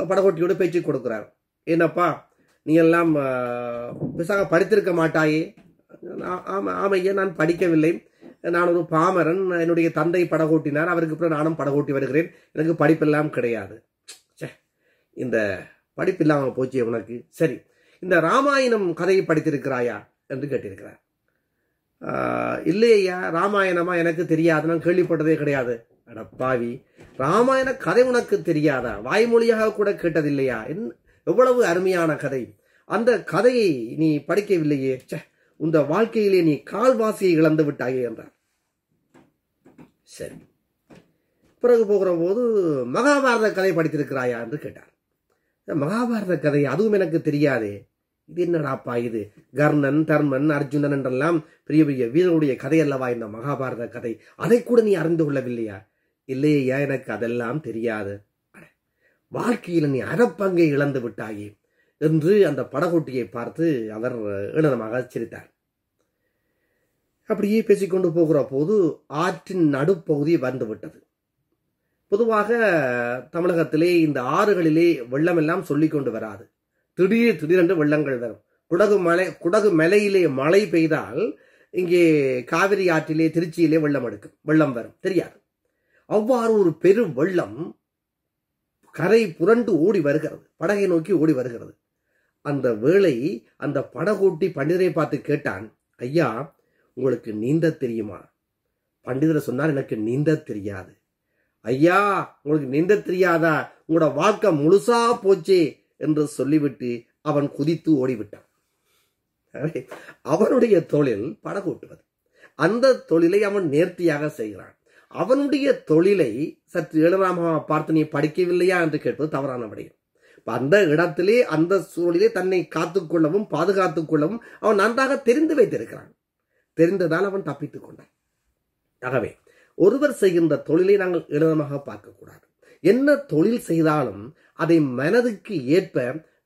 படகோட்டியோடு பேச்சு கொடுக்குறார் என்னப்பா நீ எல்லாம் விசாக படித்திருக்க மாட்டாயே ஆமையே நான் படிக்கவில்லை நான் ஒரு பாமரன் என்னுடைய தந்தை படகோட்டினார் அவருக்கு பிறகு நானும் படகோட்டி வருகிறேன் எனக்கு படிப்பெல்லாம் கிடையாது இந்த படிப்பு இல்லாமல் போச்சு உனக்கு சரி இந்த ராமாயணம் கதையை படித்திருக்கிறாயா என்று கேட்டிருக்கிறார் இல்லையா ராமாயணமா எனக்கு தெரியாது நான் கேள்விப்பட்டதே கிடையாது அடப்பாவி ராமாயண கதை உனக்கு தெரியாதா வாய்மொழியாக கூட கேட்டதில்லையா என் எவ்வளவு அருமையான கதை அந்த கதையை நீ படிக்கவில்லையே உந்த வாழ்க்கையிலே நீ கால்வாசியை இழந்து விட்டாயே என்றார் சரி பிறகு போகிற போது மகாபாரத கதை படித்திருக்கிறாயா என்று கேட்டார் மகாபாரத கதை அதுவும் எனக்கு தெரியாதே இது என்னடாப்பா இது கர்ணன் தர்மன் அர்ஜுனன் என்றெல்லாம் பெரிய பெரிய வீரனுடைய கதை அல்லவா இந்த மகாபாரத கதை அதை கூட நீ அறிந்து கொள்ளவில்லையா இல்லையா எனக்கு அதெல்லாம் தெரியாது வாழ்க்கையில் நீ அறப்பங்கை இழந்து விட்டாயே என்று அந்த படகோட்டியை பார்த்து அவர் ஏளனமாக சிரித்தார் அப்படியே பேசிக்கொண்டு போகிற போது ஆற்றின் நடுப்பகுதி வந்துவிட்டது பொதுவாக தமிழகத்திலே இந்த ஆறுகளிலே வெள்ளமெல்லாம் சொல்லிக் கொண்டு வராது திடீர் திடீரென்று வெள்ளங்கள் வரும் குடகு மலை குடகு மலையிலே மழை பெய்தால் இங்கே காவிரி ஆற்றிலே திருச்சியிலே வெள்ளம் எடுக்கும் வெள்ளம் வரும் தெரியாது அவ்வாறு ஒரு பெரு வெள்ளம் கரை புரண்டு ஓடி வருகிறது படகை நோக்கி ஓடி வருகிறது அந்த வேளை அந்த படகோட்டி பண்டிதரை பார்த்து கேட்டான் ஐயா உங்களுக்கு நீந்த தெரியுமா பண்டிதரை சொன்னார் எனக்கு நீந்த தெரியாது ஐயா உங்களுக்கு நின்ற தெரியாதா உங்களோட வாழ்க்கை முழுசா போச்சு என்று சொல்லிவிட்டு அவன் குதித்து ஓடிவிட்டான் அவனுடைய தொழில் படகூட்டுவது அந்த தொழிலை அவன் நேர்த்தியாக செய்கிறான் அவனுடைய தொழிலை சற்று ஏழராம் பார்த்து நீ படிக்கவில்லையா என்று கேட்பது தவறான விடயம் அந்த இடத்திலே அந்த சூழலிலே தன்னை காத்துக்கொள்ளவும் பாதுகாத்துக் கொள்ளவும் அவன் நன்றாக தெரிந்து வைத்திருக்கிறான் தெரிந்ததால் அவன் தப்பித்துக் கொண்டான் ஆகவே ஒருவர் செய்கின்ற தொழிலை நாங்கள் இலதமாக பார்க்கக்கூடாது என்ன தொழில் செய்தாலும் அதை மனதுக்கு ஏற்ப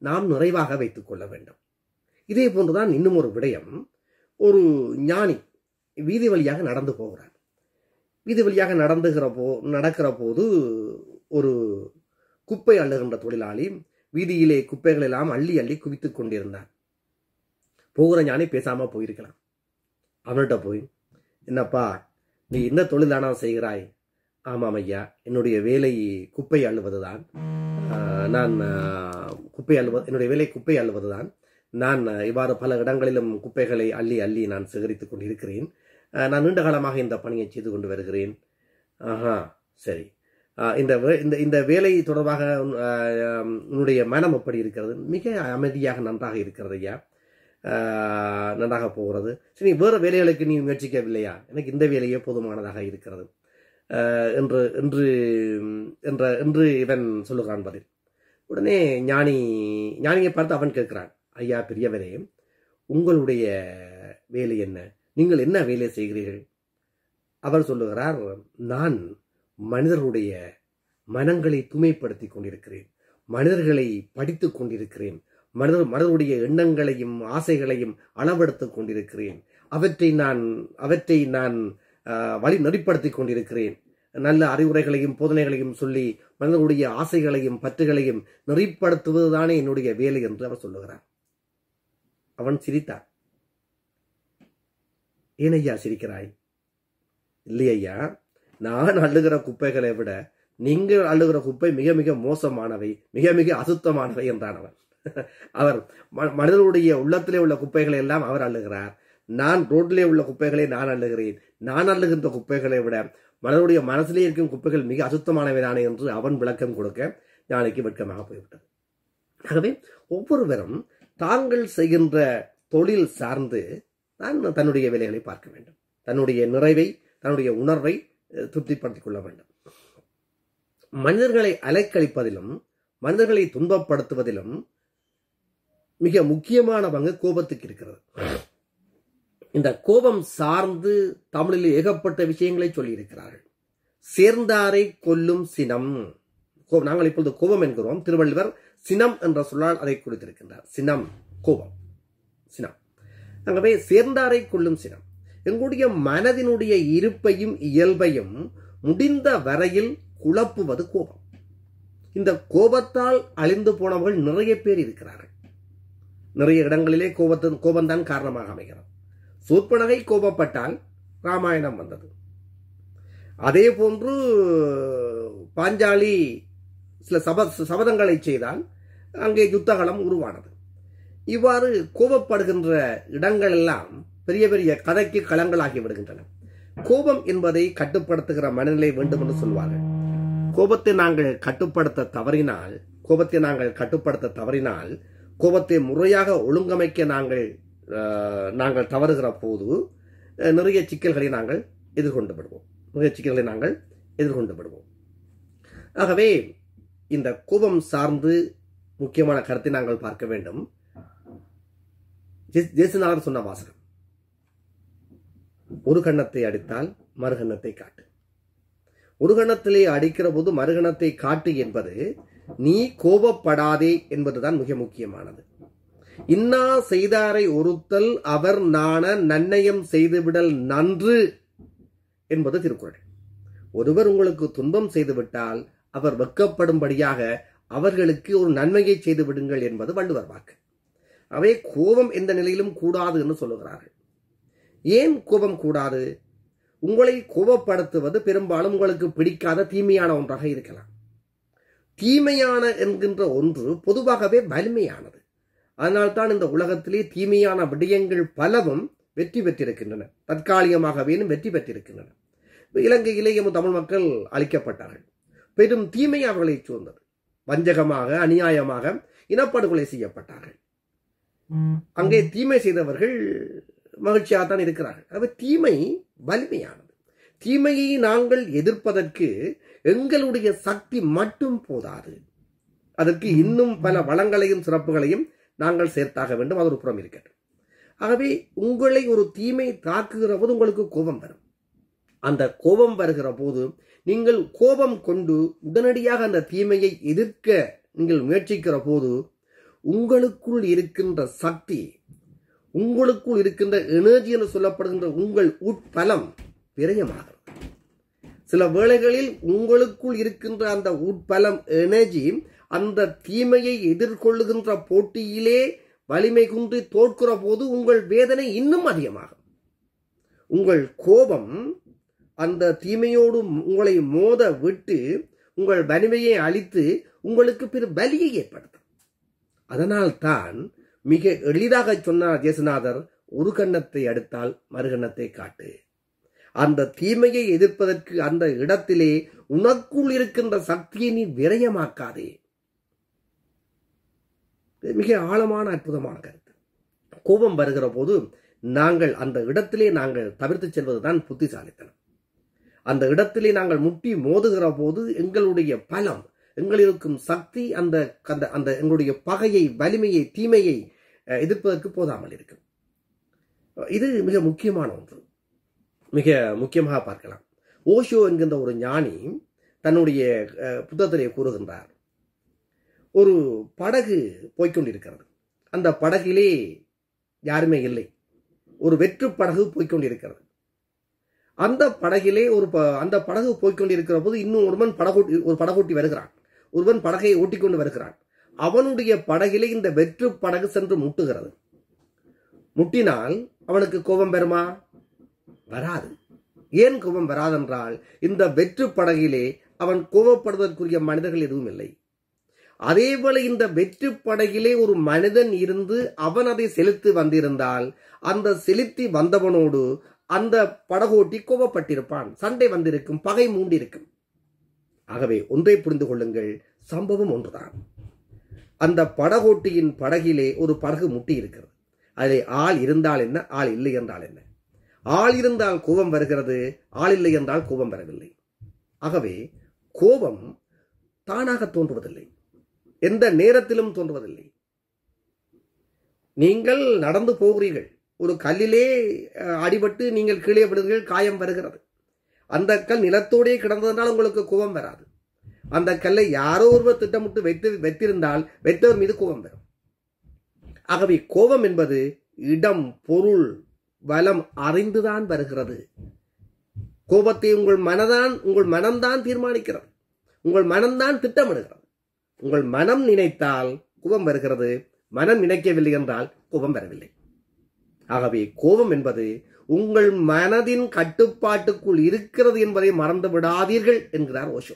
நாம் நிறைவாக வைத்துக் கொள்ள வேண்டும் இதே போன்றுதான் இன்னும் ஒரு விடயம் ஒரு ஞானி வீதி வழியாக நடந்து போகிறார் வீதி வழியாக நடந்துகிற போ நடக்கிற போது ஒரு குப்பை அள்ளுகின்ற தொழிலாளி வீதியிலே குப்பைகள் எல்லாம் அள்ளி அள்ளி குவித்துக் கொண்டிருந்தார் போகிற ஞானி பேசாமல் போயிருக்கலாம் அவன்கிட்ட போய் என்னப்பா நீ என்ன தொழிலானா செய்கிறாய் ஆமாம் ஐயா என்னுடைய வேலை குப்பை தான் நான் குப்பை அள்ளுவது என்னுடைய வேலை குப்பை அழுவதுதான் நான் இவ்வாறு பல இடங்களிலும் குப்பைகளை அள்ளி அள்ளி நான் கொண்டு கொண்டிருக்கிறேன் நான் நீண்ட காலமாக இந்த பணியை செய்து கொண்டு வருகிறேன் ஆஹா சரி இந்த இந்த இந்த வேலை தொடர்பாக உன்னுடைய மனம் எப்படி இருக்கிறது மிக அமைதியாக நன்றாக இருக்கிறது ஐயா நன்றாக போகிறது சரி வேறு வேலைகளுக்கு நீ முயற்சிக்கவில்லையா எனக்கு இந்த வேலையே போதுமானதாக இருக்கிறது என்று என்று என்ற என்று இவன் சொல்லுகிறான் பதில் உடனே ஞானி ஞானியை பார்த்து அவன் கேட்கிறான் ஐயா பெரியவரே உங்களுடைய வேலை என்ன நீங்கள் என்ன வேலை செய்கிறீர்கள் அவர் சொல்லுகிறார் நான் மனிதர்களுடைய மனங்களை தூய்மைப்படுத்தி கொண்டிருக்கிறேன் மனிதர்களை படித்து கொண்டிருக்கிறேன் மனித மனதுடைய எண்ணங்களையும் ஆசைகளையும் அளவெடுத்துக் கொண்டிருக்கிறேன் அவற்றை நான் அவற்றை நான் வழி நெறிப்படுத்திக் கொண்டிருக்கிறேன் நல்ல அறிவுரைகளையும் போதனைகளையும் சொல்லி மனிதனுடைய ஆசைகளையும் பற்றுகளையும் நெறிப்படுத்துவதுதானே என்னுடைய வேலை என்று அவர் சொல்லுகிறார் அவன் சிரித்தான் ஐயா சிரிக்கிறாய் இல்லையா நான் அழுகிற குப்பைகளை விட நீங்கள் அழுகிற குப்பை மிக மிக மோசமானவை மிக மிக அசுத்தமானவை என்றான் அவன் அவர் மனிதனுடைய உள்ளத்திலே உள்ள குப்பைகளை எல்லாம் அவர் அழுகிறார் நான் ரோட்டிலே உள்ள குப்பைகளை நான் அள்ளுகிறேன் நான் அள்ளுகின்ற குப்பைகளை விட மனிதனுடைய மனசிலே இருக்கும் குப்பைகள் மிக அசுத்தமானவை தானே என்று அவன் விளக்கம் கொடுக்க நாளைக்கு வெட்கமாக போய்விட்டது ஆகவே ஒவ்வொருவரும் தாங்கள் செய்கின்ற தொழில் சார்ந்து தான் தன்னுடைய வேலைகளை பார்க்க வேண்டும் தன்னுடைய நிறைவை தன்னுடைய உணர்வை திருப்திப்படுத்திக் கொள்ள வேண்டும் மனிதர்களை அலைக்கழிப்பதிலும் மனிதர்களை துன்பப்படுத்துவதிலும் மிக முக்கியமான பங்கு கோபத்துக்கு இருக்கிறது இந்த கோபம் சார்ந்து தமிழில் ஏகப்பட்ட விஷயங்களை சொல்லியிருக்கிறார்கள் சேர்ந்தாரை கொல்லும் சினம் நாங்கள் இப்பொழுது கோபம் என்கிறோம் திருவள்ளுவர் சினம் என்ற சொல்லால் அதை குறித்திருக்கின்றார் சினம் கோபம் சினம் ஆகவே சேர்ந்தாரை கொள்ளும் சினம் எங்களுடைய மனதினுடைய இருப்பையும் இயல்பையும் முடிந்த வரையில் குழப்புவது கோபம் இந்த கோபத்தால் அழிந்து போனவர்கள் நிறைய பேர் இருக்கிறார்கள் நிறைய இடங்களிலே கோபத்தின் கோபம்தான் காரணமாக அமைகிறது சூர்பனகை கோபப்பட்டால் ராமாயணம் வந்தது அதே போன்று பாஞ்சாலி சில சப சபதங்களை செய்தால் அங்கே யுத்தகலம் உருவானது இவ்வாறு கோபப்படுகின்ற இடங்கள் எல்லாம் பெரிய பெரிய கதைக்கு களங்களாகி விடுகின்றன கோபம் என்பதை கட்டுப்படுத்துகிற மனநிலை வேண்டும் என்று சொல்வார்கள் கோபத்தை நாங்கள் கட்டுப்படுத்த தவறினால் கோபத்தை நாங்கள் கட்டுப்படுத்த தவறினால் கோபத்தை முறையாக ஒழுங்கமைக்க நாங்கள் நாங்கள் தவறுகிற போது நிறைய சிக்கல்களை நாங்கள் எதிர்கொண்டு விடுவோம் நிறைய சிக்கல்களை நாங்கள் எதிர்கொண்டு விடுவோம் ஆகவே இந்த கோபம் சார்ந்து முக்கியமான கருத்தை நாங்கள் பார்க்க வேண்டும் ஜேசுநாதர் சொன்ன வாசகம் ஒரு கண்ணத்தை அடித்தால் மறுகண்ணத்தை காட்டு ஒரு கணத்திலே அடிக்கிற போது மறுகணத்தை காட்டு என்பது நீ கோபப்படாதே என்பதுதான் மிக முக்கியமானது இன்னா செய்தாரை ஒருத்தல் அவர் நாண நன்னயம் செய்துவிடல் நன்று என்பது திருக்குறள் ஒருவர் உங்களுக்கு துன்பம் செய்துவிட்டால் அவர் வெக்கப்படும்படியாக அவர்களுக்கு ஒரு நன்மையை செய்து விடுங்கள் என்பது வள்ளுவர் வாக்கு அவை கோபம் எந்த நிலையிலும் கூடாது என்று சொல்லுகிறார்கள் ஏன் கோபம் கூடாது உங்களை கோபப்படுத்துவது பெரும்பாலும் உங்களுக்கு பிடிக்காத தீமையான ஒன்றாக இருக்கலாம் தீமையான என்கின்ற ஒன்று பொதுவாகவே வலிமையானது அதனால்தான் இந்த உலகத்திலே தீமையான விடயங்கள் பலவும் வெற்றி பெற்றிருக்கின்றன தற்காலிகமாகவேனும் வெற்றி பெற்றிருக்கின்றன இலங்கையிலேயே தமிழ் மக்கள் அழிக்கப்பட்டார்கள் பெரும் தீமை அவர்களை சூழ்ந்தது வஞ்சகமாக அநியாயமாக இனப்படுகொலை செய்யப்பட்டார்கள் அங்கே தீமை செய்தவர்கள் மகிழ்ச்சியாக தான் இருக்கிறார்கள் தீமை வலிமையானது தீமையை நாங்கள் எதிர்ப்பதற்கு எங்களுடைய சக்தி மட்டும் போதாது அதற்கு இன்னும் பல வளங்களையும் சிறப்புகளையும் நாங்கள் சேர்த்தாக வேண்டும் அது ஒரு புறம் இருக்கட்டும் ஆகவே உங்களை ஒரு தீமை தாக்குகிற போது உங்களுக்கு கோபம் வரும் அந்த கோபம் வருகிற போது நீங்கள் கோபம் கொண்டு உடனடியாக அந்த தீமையை எதிர்க்க நீங்கள் முயற்சிக்கிற போது உங்களுக்குள் இருக்கின்ற சக்தி உங்களுக்குள் இருக்கின்ற எனர்ஜி என்று சொல்லப்படுகின்ற உங்கள் உட்பலம் விரயமாக சில வேளைகளில் உங்களுக்குள் இருக்கின்ற அந்த உட்பலம் எனர்ஜி அந்த தீமையை எதிர்கொள்ளுகின்ற போட்டியிலே வலிமை குன்றி தோற்கிற போது உங்கள் வேதனை இன்னும் அதிகமாகும் உங்கள் கோபம் அந்த தீமையோடு உங்களை மோத விட்டு உங்கள் வலிமையை அழித்து உங்களுக்கு பெரு வலியை ஏற்படுத்தும் அதனால் தான் மிக எளிதாக சொன்னார் ஜேசுநாதர் ஒரு கண்ணத்தை அடுத்தால் மறுகண்ணத்தை காட்டு அந்த தீமையை எதிர்ப்பதற்கு அந்த இடத்திலே உனக்குள் இருக்கின்ற சக்தியை நீ விரயமாக்காதே மிக ஆழமான அற்புதமான கருத்து கோபம் வருகிற போது நாங்கள் அந்த இடத்திலே நாங்கள் தவிர்த்து செல்வதுதான் புத்திசாலித்தனம் அந்த இடத்திலே நாங்கள் முட்டி மோதுகிற போது எங்களுடைய பலம் எங்கள் இருக்கும் சக்தி அந்த அந்த அந்த எங்களுடைய பகையை வலிமையை தீமையை எதிர்ப்பதற்கு போதாமல் இருக்கும் இது மிக முக்கியமான ஒன்று மிக முக்கியமாக பார்க்கலாம் ஓஷோ என்கின்ற ஒரு ஞானி தன்னுடைய புத்தகத்திலே கூறுகின்றார் ஒரு படகு போய்கொண்டிருக்கிறது அந்த படகிலே யாருமே இல்லை ஒரு வெற்று படகு போய்கொண்டிருக்கிறது அந்த படகிலே ஒரு அந்த படகு போய்கொண்டிருக்கிற போது இன்னும் ஒருவன் படகோட்டி ஒரு படகோட்டி வருகிறான் ஒருவன் படகை ஓட்டிக்கொண்டு வருகிறான் அவனுடைய படகிலே இந்த வெற்று படகு சென்று முட்டுகிறது முட்டினால் அவனுக்கு கோபம் பெறுமா வராது ஏன் கோபம் வராதென்றால் இந்த வெற்று படகிலே அவன் கோபப்படுவதற்குரிய மனிதர்கள் எதுவும் இல்லை அதேபோல இந்த வெற்று படகிலே ஒரு மனிதன் இருந்து அவன் அதை செலுத்தி வந்திருந்தால் அந்த செலுத்தி வந்தவனோடு அந்த படகோட்டி கோபப்பட்டிருப்பான் சண்டை வந்திருக்கும் பகை மூண்டிருக்கும் ஆகவே ஒன்றை புரிந்து கொள்ளுங்கள் சம்பவம் ஒன்றுதான் அந்த படகோட்டியின் படகிலே ஒரு படகு முட்டி இருக்கிறது அதில் ஆள் இருந்தால் என்ன ஆள் இல்லை என்றால் என்ன ஆள் இருந்தால் கோபம் வருகிறது ஆள் இல்லை என்றால் கோபம் வரவில்லை ஆகவே கோபம் தானாக தோன்றுவதில்லை எந்த நேரத்திலும் தோன்றுவதில்லை நீங்கள் நடந்து போகிறீர்கள் ஒரு கல்லிலே அடிபட்டு நீங்கள் கீழே விடுகிறீர்கள் காயம் வருகிறது அந்த கல் நிலத்தோடே கிடந்ததனால் உங்களுக்கு கோபம் வராது அந்த கல்லை யாரோ ஒருவர் திட்டமிட்டு வைத்து வைத்திருந்தால் வைத்தவர் மீது கோபம் வரும் ஆகவே கோபம் என்பது இடம் பொருள் வலம் அறிந்துதான் வருகிறது கோபத்தை உங்கள் மனதான் உங்கள் மனம்தான் தீர்மானிக்கிறது உங்கள் மனம்தான் திட்டமிடுகிறது உங்கள் மனம் நினைத்தால் கோபம் வருகிறது மனம் நினைக்கவில்லை என்றால் கோபம் வரவில்லை ஆகவே கோபம் என்பது உங்கள் மனதின் கட்டுப்பாட்டுக்குள் இருக்கிறது என்பதை மறந்து விடாதீர்கள் என்கிறார் ஓஷோ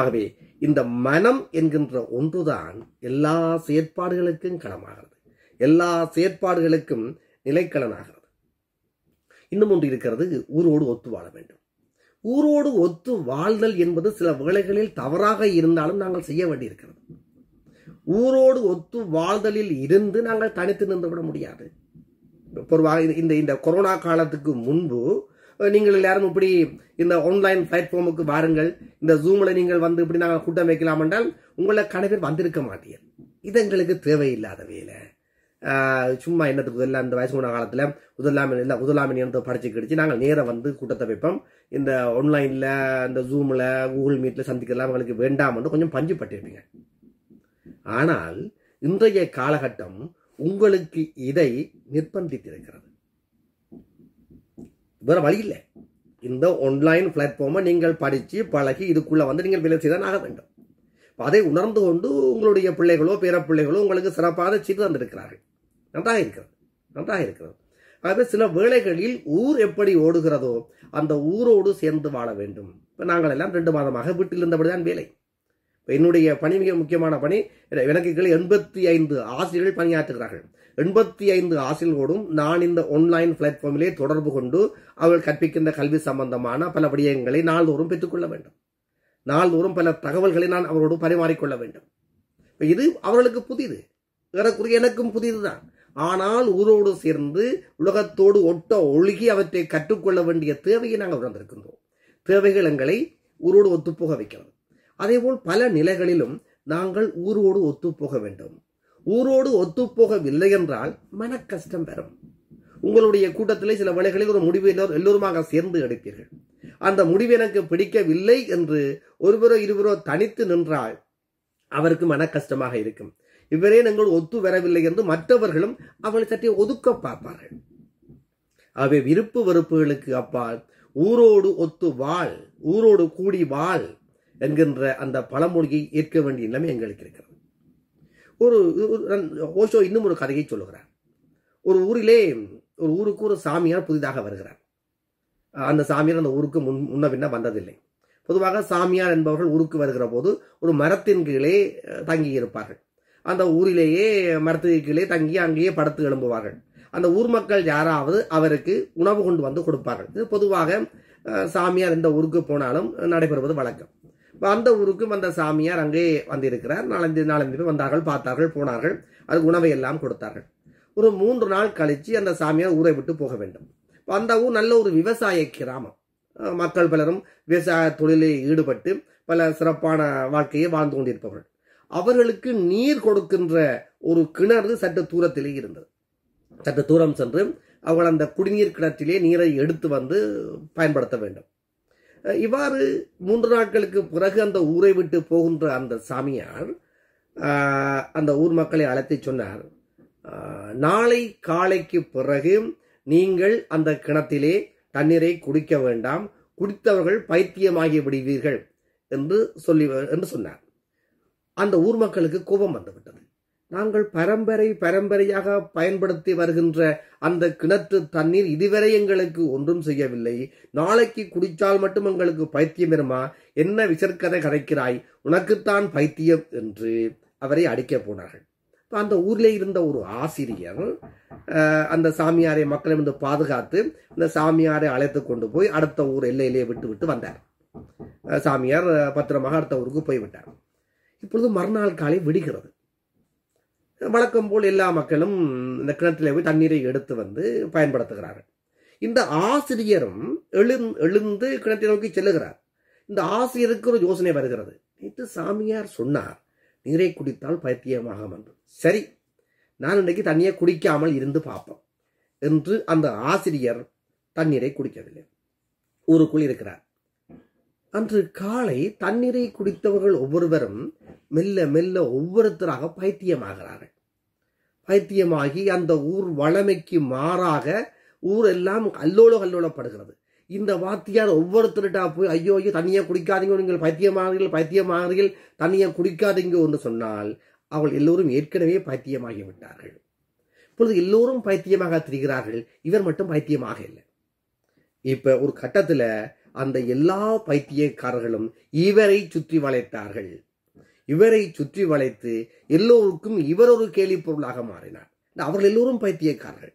ஆகவே இந்த மனம் என்கின்ற ஒன்றுதான் எல்லா செயற்பாடுகளுக்கும் களமாகிறது எல்லா செயற்பாடுகளுக்கும் நிலைக்கலனாகிறது இன்னும் ஒன்று இருக்கிறது ஊரோடு ஒத்து வாழ வேண்டும் ஊரோடு ஒத்து வாழ்தல் என்பது சில வேளைகளில் தவறாக இருந்தாலும் நாங்கள் செய்ய வேண்டியிருக்கிறது ஊரோடு ஒத்து வாழ்தலில் இருந்து நாங்கள் தனித்து நின்றுவிட முடியாது இந்த இந்த கொரோனா காலத்துக்கு முன்பு நீங்கள் எல்லாரும் இப்படி இந்த ஆன்லைன் பிளாட்ஃபார்முக்கு வாருங்கள் இந்த ஜூமில் நீங்கள் வந்து இப்படி நாங்கள் கூட்டம் வைக்கலாம் என்றால் உங்களை கணவர் வந்திருக்க மாட்டீர்கள் இது எங்களுக்கு தேவையில்லாத வேலை சும்மா என்னத்துக்கு உதலாம் இந்த வயசு போன காலத்தில் உதலாமின் இல்லை உதலாமின் இனத்தை படிச்சு நாங்கள் நேராக வந்து கூட்டத்தை வைப்போம் இந்த ஆன்லைனில் இந்த ஜூமில் கூகுள் மீட்டில் சந்திக்கலாம் வேண்டாம் வேண்டாம்னு கொஞ்சம் பஞ்சு பட்டிருப்பீங்க ஆனால் இன்றைய காலகட்டம் உங்களுக்கு இதை நிர்பந்தித்திருக்கிறது வேற வழி இல்லை இந்த ஆன்லைன் பிளாட்ஃபார்மை நீங்கள் படித்து பழகி இதுக்குள்ளே வந்து நீங்கள் வேலை செய்தான் ஆக வேண்டும் அதை உணர்ந்து கொண்டு உங்களுடைய பிள்ளைகளோ பேர பிள்ளைகளோ உங்களுக்கு சிறப்பாக செய்து தந்திருக்கிறார்கள் நன்றாக இருக்கிறது நன்றாக இருக்கிறது ஆகவே சில வேளைகளில் ஊர் எப்படி ஓடுகிறதோ அந்த ஊரோடு சேர்ந்து வாழ வேண்டும் இப்போ நாங்கள் எல்லாம் ரெண்டு மாதமாக வீட்டில் இருந்தபடி தான் வேலை என்னுடைய பணி மிக முக்கியமான பணி எனக்கு கீழே எண்பத்தி ஐந்து ஆசிரியர்கள் பணியாற்றுகிறார்கள் எண்பத்தி ஐந்து ஆசிரியர்களோடும் நான் இந்த ஆன்லைன் பிளாட்ஃபார்மிலே தொடர்பு கொண்டு அவர்கள் கற்பிக்கின்ற கல்வி சம்பந்தமான பல விடயங்களை நாள்தோறும் பெற்றுக்கொள்ள வேண்டும் நாள்தோறும் பல தகவல்களை நான் அவரோடு பரிமாறிக்கொள்ள வேண்டும் இது அவர்களுக்கு புதிது ஏறக்குறைய எனக்கும் புதிதுதான் ஆனால் ஊரோடு சேர்ந்து உலகத்தோடு ஒட்ட ஒழுகி அவற்றை கற்றுக்கொள்ள வேண்டிய தேவையை நாங்கள் உணர்ந்திருக்கின்றோம் தேவைகள் எங்களை ஊரோடு ஒத்துப்போக வைக்கிறது அதேபோல் பல நிலைகளிலும் நாங்கள் ஊரோடு ஒத்துப்போக வேண்டும் ஊரோடு ஒத்துப்போகவில்லை என்றால் மன கஷ்டம் உங்களுடைய கூட்டத்திலே சில வேலைகளில் ஒரு முடிவு எல்லோருமாக சேர்ந்து எடுப்பீர்கள் அந்த முடிவு எனக்கு பிடிக்கவில்லை என்று ஒருவரோ இருவரோ தனித்து நின்றால் அவருக்கு மன கஷ்டமாக இருக்கும் இவரே நாங்கள் ஒத்து வரவில்லை என்று மற்றவர்களும் அவளை சற்றே ஒதுக்க பார்ப்பார்கள் அவை விருப்பு வெறுப்புகளுக்கு அப்பால் ஊரோடு ஒத்து வாழ் ஊரோடு கூடி வாழ் என்கின்ற அந்த பழமொழியை ஏற்க வேண்டிய நிலைமை எங்களுக்கு இருக்கிறது ஒரு ஓஷோ இன்னும் ஒரு கதையை சொல்லுகிறார் ஒரு ஊரிலே ஒரு ஊருக்கு ஒரு சாமியார் புதிதாக வருகிறார் அந்த சாமியார் அந்த ஊருக்கு முன் முன்ன பின்ன வந்ததில்லை பொதுவாக சாமியார் என்பவர்கள் ஊருக்கு வருகிற போது ஒரு மரத்தின் கீழே தங்கி இருப்பார்கள் அந்த ஊரிலேயே மரத்துக்கீழே தங்கி அங்கேயே படுத்து எழும்புவார்கள் அந்த ஊர் மக்கள் யாராவது அவருக்கு உணவு கொண்டு வந்து கொடுப்பார்கள் இது பொதுவாக சாமியார் எந்த ஊருக்கு போனாலும் நடைபெறுவது வழக்கம் அந்த ஊருக்கும் அந்த சாமியார் அங்கே வந்திருக்கிறார் நாலஞ்சு நாலஞ்சு பேர் வந்தார்கள் பார்த்தார்கள் போனார்கள் அதுக்கு உணவை எல்லாம் கொடுத்தார்கள் ஒரு மூன்று நாள் கழித்து அந்த சாமியார் ஊரை விட்டு போக வேண்டும் அந்த ஊர் நல்ல ஒரு விவசாய கிராமம் மக்கள் பலரும் விவசாய தொழிலில் ஈடுபட்டு பல சிறப்பான வாழ்க்கையை வாழ்ந்து கொண்டிருப்பவர்கள் அவர்களுக்கு நீர் கொடுக்கின்ற ஒரு கிணறு சற்று தூரத்திலே இருந்தது சற்று தூரம் சென்று அவர்கள் அந்த குடிநீர் கிணற்றிலே நீரை எடுத்து வந்து பயன்படுத்த வேண்டும் இவ்வாறு மூன்று நாட்களுக்கு பிறகு அந்த ஊரை விட்டு போகின்ற அந்த சாமியார் அந்த ஊர் மக்களை அழைத்து சொன்னார் நாளை காலைக்கு பிறகு நீங்கள் அந்த கிணத்திலே தண்ணீரை குடிக்க வேண்டாம் குடித்தவர்கள் பைத்தியமாகி விடுவீர்கள் என்று சொல்லி என்று சொன்னார் அந்த ஊர் மக்களுக்கு கோபம் வந்துவிட்டது நாங்கள் பரம்பரை பரம்பரையாக பயன்படுத்தி வருகின்ற அந்த கிணற்று தண்ணீர் இதுவரை எங்களுக்கு ஒன்றும் செய்யவில்லை நாளைக்கு குடித்தால் மட்டும் எங்களுக்கு பைத்தியம் வருமா என்ன விசற்கதை கரைக்கிறாய் உனக்குத்தான் பைத்தியம் என்று அவரை அடிக்க போனார்கள் இப்போ அந்த ஊரில் இருந்த ஒரு ஆசிரியர் அந்த சாமியாரை மக்களிடம் வந்து பாதுகாத்து இந்த சாமியாரை அழைத்து கொண்டு போய் அடுத்த ஊர் எல்லையிலேயே விட்டு விட்டு வந்தார் சாமியார் பத்திரமாக அடுத்த ஊருக்கு போய்விட்டார் இப்பொழுது மறுநாள் காலை விடுகிறது வழக்கம் போல் எல்லா மக்களும் இந்த கிணற்றில் போய் தண்ணீரை எடுத்து வந்து பயன்படுத்துகிறார்கள் இந்த ஆசிரியரும் எழு எழுந்து கிணற்றை நோக்கி செல்லுகிறார் இந்த ஆசிரியருக்கு ஒரு யோசனை வருகிறது நேற்று சாமியார் சொன்னார் நீரை குடித்தால் பைத்தியமாக வந்தது சரி நான் இன்றைக்கு தண்ணியை குடிக்காமல் இருந்து பார்ப்போம் என்று அந்த ஆசிரியர் தண்ணீரை குடிக்கவில்லை ஊருக்குள் இருக்கிறார் அன்று காலை தண்ணீரை குடித்தவர்கள் ஒவ்வொருவரும் மெல்ல மெல்ல ஒவ்வொருத்தராக பைத்தியமாகிறார்கள் பைத்தியமாகி அந்த ஊர் வளமைக்கு மாறாக ஊர் எல்லாம் அல்லோலோ கல்லோலப்படுகிறது இந்த வாத்தியார் ஒவ்வொருத்தருட்டா போய் ஐயோ ஐயோ தண்ணியை குடிக்காதீங்க நீங்கள் பைத்தியமாகிறீர்கள் பைத்தியமாகிறீர்கள் தண்ணியை குடிக்காதீங்க என்று சொன்னால் அவள் எல்லோரும் ஏற்கனவே பைத்தியமாகி விட்டார்கள் இப்பொழுது எல்லோரும் பைத்தியமாக திரிகிறார்கள் இவர் மட்டும் பைத்தியமாக இல்லை இப்போ ஒரு கட்டத்தில் அந்த எல்லா பைத்தியக்காரர்களும் இவரை சுற்றி வளைத்தார்கள் இவரை சுற்றி வளைத்து எல்லோருக்கும் இவர் ஒரு கேலி பொருளாக மாறினார் அவர்கள் எல்லோரும் பைத்தியக்காரர்கள்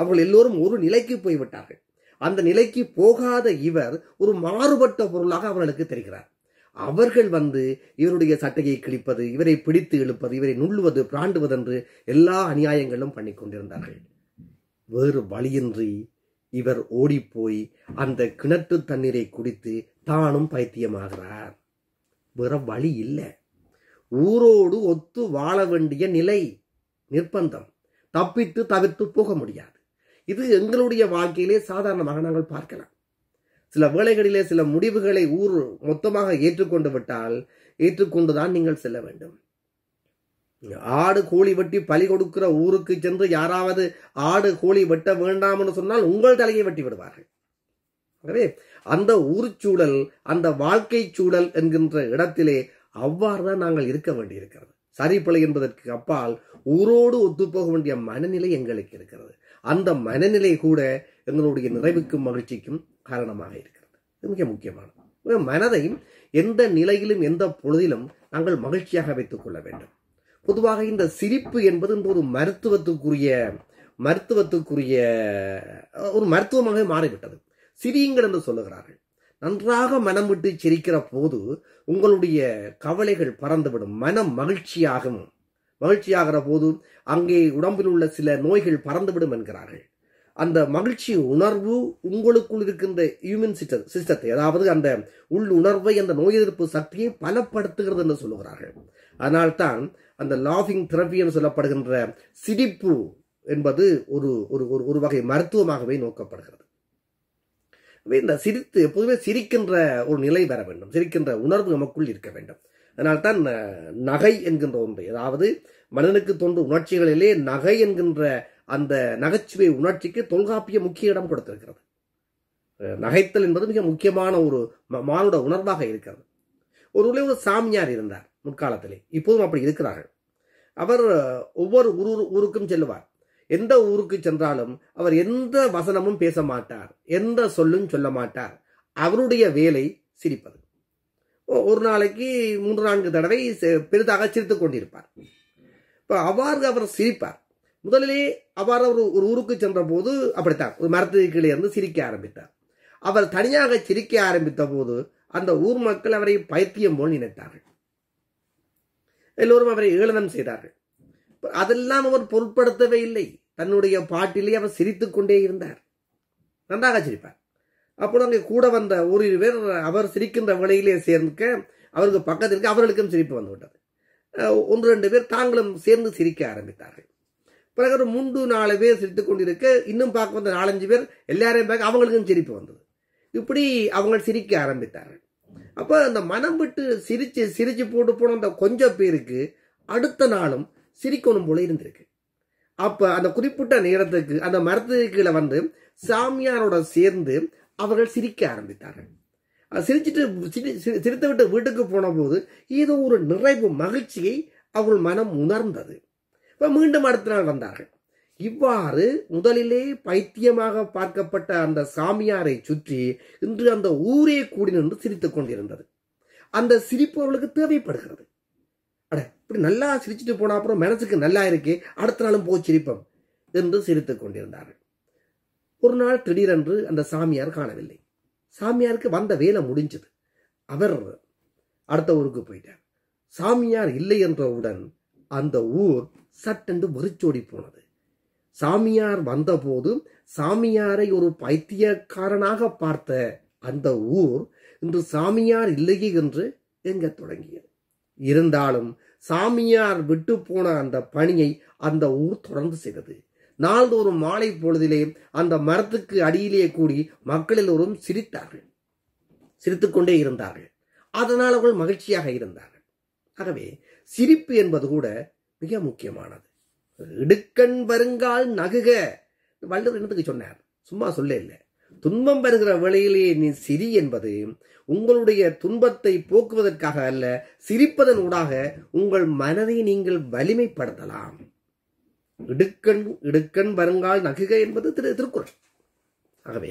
அவர்கள் எல்லோரும் ஒரு நிலைக்கு போய்விட்டார்கள் அந்த நிலைக்கு போகாத இவர் ஒரு மாறுபட்ட பொருளாக அவர்களுக்கு தெரிகிறார் அவர்கள் வந்து இவருடைய சட்டையை கிழிப்பது இவரை பிடித்து இழுப்பது இவரை நுள்ளுவது பிராண்டுவதென்று எல்லா அநியாயங்களும் பண்ணி கொண்டிருந்தார்கள் வேறு வழியின்றி இவர் ஓடிப்போய் அந்த கிணற்று தண்ணீரை குடித்து தானும் பைத்தியமாகிறார் வேற வழி இல்லை ஊரோடு ஒத்து வாழ வேண்டிய நிலை நிர்பந்தம் தப்பித்து தவிர்த்து போக முடியாது இது எங்களுடைய வாழ்க்கையிலே சாதாரணமாக நாங்கள் பார்க்கலாம் சில வேளைகளிலே சில முடிவுகளை ஊர் மொத்தமாக ஏற்றுக்கொண்டு விட்டால் ஏற்றுக்கொண்டுதான் நீங்கள் செல்ல வேண்டும் ஆடு கோழி வெட்டி பலி கொடுக்கிற ஊருக்கு சென்று யாராவது ஆடு கோழி வெட்ட வேண்டாம்னு சொன்னால் உங்கள் தலையை வெட்டி விடுவார்கள் ஆகவே அந்த சூழல் அந்த வாழ்க்கை சூழல் என்கின்ற இடத்திலே அவ்வாறுதான் நாங்கள் இருக்க வேண்டியிருக்கிறது சரி பிழை என்பதற்கு அப்பால் ஊரோடு ஒத்துப்போக வேண்டிய மனநிலை எங்களுக்கு இருக்கிறது அந்த மனநிலை கூட எங்களுடைய நிறைவுக்கும் மகிழ்ச்சிக்கும் காரணமாக இருக்கிறது இது மிக முக்கியமானது மனதையும் எந்த நிலையிலும் எந்த பொழுதிலும் நாங்கள் மகிழ்ச்சியாக வைத்துக் கொள்ள வேண்டும் பொதுவாக இந்த சிரிப்பு என்பது ஒரு மருத்துவத்துக்குரிய மருத்துவத்துக்குரிய ஒரு மருத்துவமாக மாறிவிட்டது சிரியுங்கள் என்று சொல்லுகிறார்கள் நன்றாக மனம் விட்டு சிரிக்கிற போது உங்களுடைய கவலைகள் பறந்துவிடும் மனம் மகிழ்ச்சியாகும் மகிழ்ச்சியாகிற போது அங்கே உடம்பில் உள்ள சில நோய்கள் பறந்துவிடும் என்கிறார்கள் அந்த மகிழ்ச்சி உணர்வு உங்களுக்குள் இருக்கின்ற ஹியூமன் சிஸ்டம் சிஸ்டத்தை அதாவது அந்த உள் உணர்வை அந்த நோய் எதிர்ப்பு சக்தியை பலப்படுத்துகிறது என்று சொல்லுகிறார்கள் அதனால்தான் அந்த லாஃபிங் தெரப்பி என்று சொல்லப்படுகின்ற சிரிப்பு என்பது ஒரு ஒரு ஒரு வகை மருத்துவமாகவே நோக்கப்படுகிறது இந்த சிரித்து எப்போதுமே சிரிக்கின்ற ஒரு நிலை வர வேண்டும் சிரிக்கின்ற உணர்வு நமக்குள் இருக்க வேண்டும் அதனால்தான் நகை என்கின்ற ஒன்று அதாவது மனிதனுக்கு தோன்றும் உணர்ச்சிகளிலே நகை என்கின்ற அந்த நகைச்சுவை உணர்ச்சிக்கு தொல்காப்பிய முக்கிய இடம் கொடுத்திருக்கிறது நகைத்தல் என்பது மிக முக்கியமான ஒரு மானுட உணர்வாக இருக்கிறது ஒரு ஒரு சாமியார் இருந்தார் முற்காலத்திலே இப்போதும் அப்படி இருக்கிறார்கள் அவர் ஒவ்வொரு ஊரு ஊருக்கும் செல்லுவார் எந்த ஊருக்கு சென்றாலும் அவர் எந்த வசனமும் பேச மாட்டார் எந்த சொல்லும் சொல்ல மாட்டார் அவருடைய வேலை சிரிப்பது ஒரு நாளைக்கு மூன்று நான்கு தடவை பெரிதாக சிரித்துக் கொண்டிருப்பார் இப்போ அவ்வாறு அவர் சிரிப்பார் முதலிலே அவ்வாறு ஒரு ஒரு ஊருக்கு சென்ற போது அப்படித்தான் ஒரு மரத்திற்கிலே இருந்து சிரிக்க ஆரம்பித்தார் அவர் தனியாக சிரிக்க ஆரம்பித்த போது அந்த ஊர் மக்கள் அவரை பைத்தியம் போல் நினைத்தார்கள் எல்லோரும் அவரை ஏளனம் செய்தார்கள் அதெல்லாம் அவர் பொருட்படுத்தவே இல்லை தன்னுடைய பாட்டிலே அவர் சிரித்து கொண்டே இருந்தார் நன்றாக சிரிப்பார் அப்போது அங்கே கூட வந்த ஒரு பேர் அவர் சிரிக்கின்ற வழியிலே சேர்ந்துக்க அவருக்கு பக்கத்திற்கு அவர்களுக்கும் சிரிப்பு வந்துவிட்டது ஒன்று ரெண்டு பேர் தாங்களும் சேர்ந்து சிரிக்க ஆரம்பித்தார்கள் பிறகு ஒரு மூன்று நாலு பேர் சிரித்துக் கொண்டிருக்க இன்னும் பார்க்க வந்த நாலஞ்சு பேர் எல்லாரையும் பார்க்க அவங்களுக்கும் சிரிப்பு வந்தது இப்படி அவங்க சிரிக்க ஆரம்பித்தார்கள் அப்போ அந்த மனம் விட்டு சிரித்து சிரித்து போட்டு போன அந்த கொஞ்சம் பேருக்கு அடுத்த நாளும் சிரிக்கணும் போல இருந்திருக்கு அப்போ அந்த குறிப்பிட்ட நேரத்துக்கு அந்த மரத்துக்கு வந்து சாமியாரோட சேர்ந்து அவர்கள் சிரிக்க ஆரம்பித்தார்கள் சிரிச்சிட்டு சிரி சிரித்து விட்டு வீட்டுக்கு போன போது ஏதோ ஒரு நிறைவு மகிழ்ச்சியை அவர்கள் மனம் உணர்ந்தது இப்போ மீண்டும் அடுத்த நாள் வந்தார்கள் இவ்வாறு முதலிலே பைத்தியமாக பார்க்கப்பட்ட அந்த சாமியாரை சுற்றி இன்று அந்த ஊரே கூடி நின்று சிரித்துக் கொண்டிருந்தது அந்த சிரிப்பு அவளுக்கு தேவைப்படுகிறது அட இப்படி நல்லா சிரிச்சுட்டு போன அப்புறம் மனசுக்கு நல்லா இருக்கு அடுத்த நாளும் போ சிரிப்பம் என்று சிரித்துக் கொண்டிருந்தார்கள் ஒரு நாள் திடீரென்று அந்த சாமியார் காணவில்லை சாமியாருக்கு வந்த வேலை முடிஞ்சது அவர் அடுத்த ஊருக்கு போயிட்டார் சாமியார் இல்லை என்றவுடன் அந்த ஊர் சட்டென்று வெறிச்சோடி போனது சாமியார் வந்தபோது சாமியாரை ஒரு பைத்தியக்காரனாக பார்த்த அந்த ஊர் இன்று சாமியார் இல்லையே என்று எங்க தொடங்கியது இருந்தாலும் சாமியார் விட்டு போன அந்த பணியை அந்த ஊர் தொடர்ந்து செய்தது நாள்தோறும் மாலை பொழுதிலே அந்த மரத்துக்கு அடியிலே கூடி மக்கள் எல்லோரும் சிரித்தார்கள் சிரித்துக்கொண்டே இருந்தார்கள் அதனால் அவர்கள் மகிழ்ச்சியாக இருந்தார்கள் ஆகவே சிரிப்பு என்பது கூட மிக முக்கியமானது இடுக்கண் வருங்கால் நகுக வள்ளுவர் என்னதுக்கு சொன்னார் சும்மா சொல்ல இல்லை துன்பம் வருகிற வேளையிலேயே நீ சிரி என்பது உங்களுடைய துன்பத்தை போக்குவதற்காக அல்ல சிரிப்பதன் ஊடாக உங்கள் மனதை நீங்கள் வலிமைப்படுத்தலாம் இடுக்கண் இடுக்கண் வருங்கால் நகுக என்பது திரு திருக்குறள் ஆகவே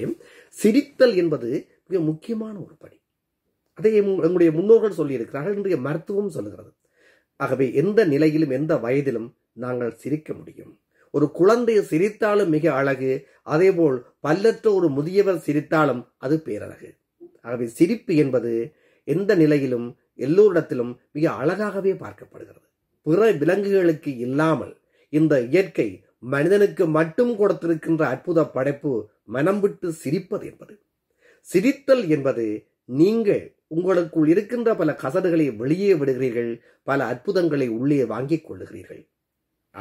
சிரித்தல் என்பது மிக முக்கியமான ஒரு படி அதை எங்களுடைய முன்னோர்கள் சொல்லியிருக்கிறார்கள் என்னுடைய மருத்துவம் சொல்லுகிறது ஆகவே எந்த நிலையிலும் எந்த வயதிலும் நாங்கள் சிரிக்க முடியும் ஒரு குழந்தை சிரித்தாலும் மிக அழகு அதேபோல் பல்லற்ற ஒரு முதியவர் சிரித்தாலும் அது பேரழகு ஆகவே சிரிப்பு என்பது எந்த நிலையிலும் எல்லோரிடத்திலும் மிக அழகாகவே பார்க்கப்படுகிறது பிற விலங்குகளுக்கு இல்லாமல் இந்த இயற்கை மனிதனுக்கு மட்டும் கொடுத்திருக்கின்ற அற்புத படைப்பு மனம் விட்டு சிரிப்பது என்பது சிரித்தல் என்பது நீங்கள் உங்களுக்குள் இருக்கின்ற பல கசடுகளை வெளியே விடுகிறீர்கள் பல அற்புதங்களை உள்ளே வாங்கிக் கொள்ளுகிறீர்கள்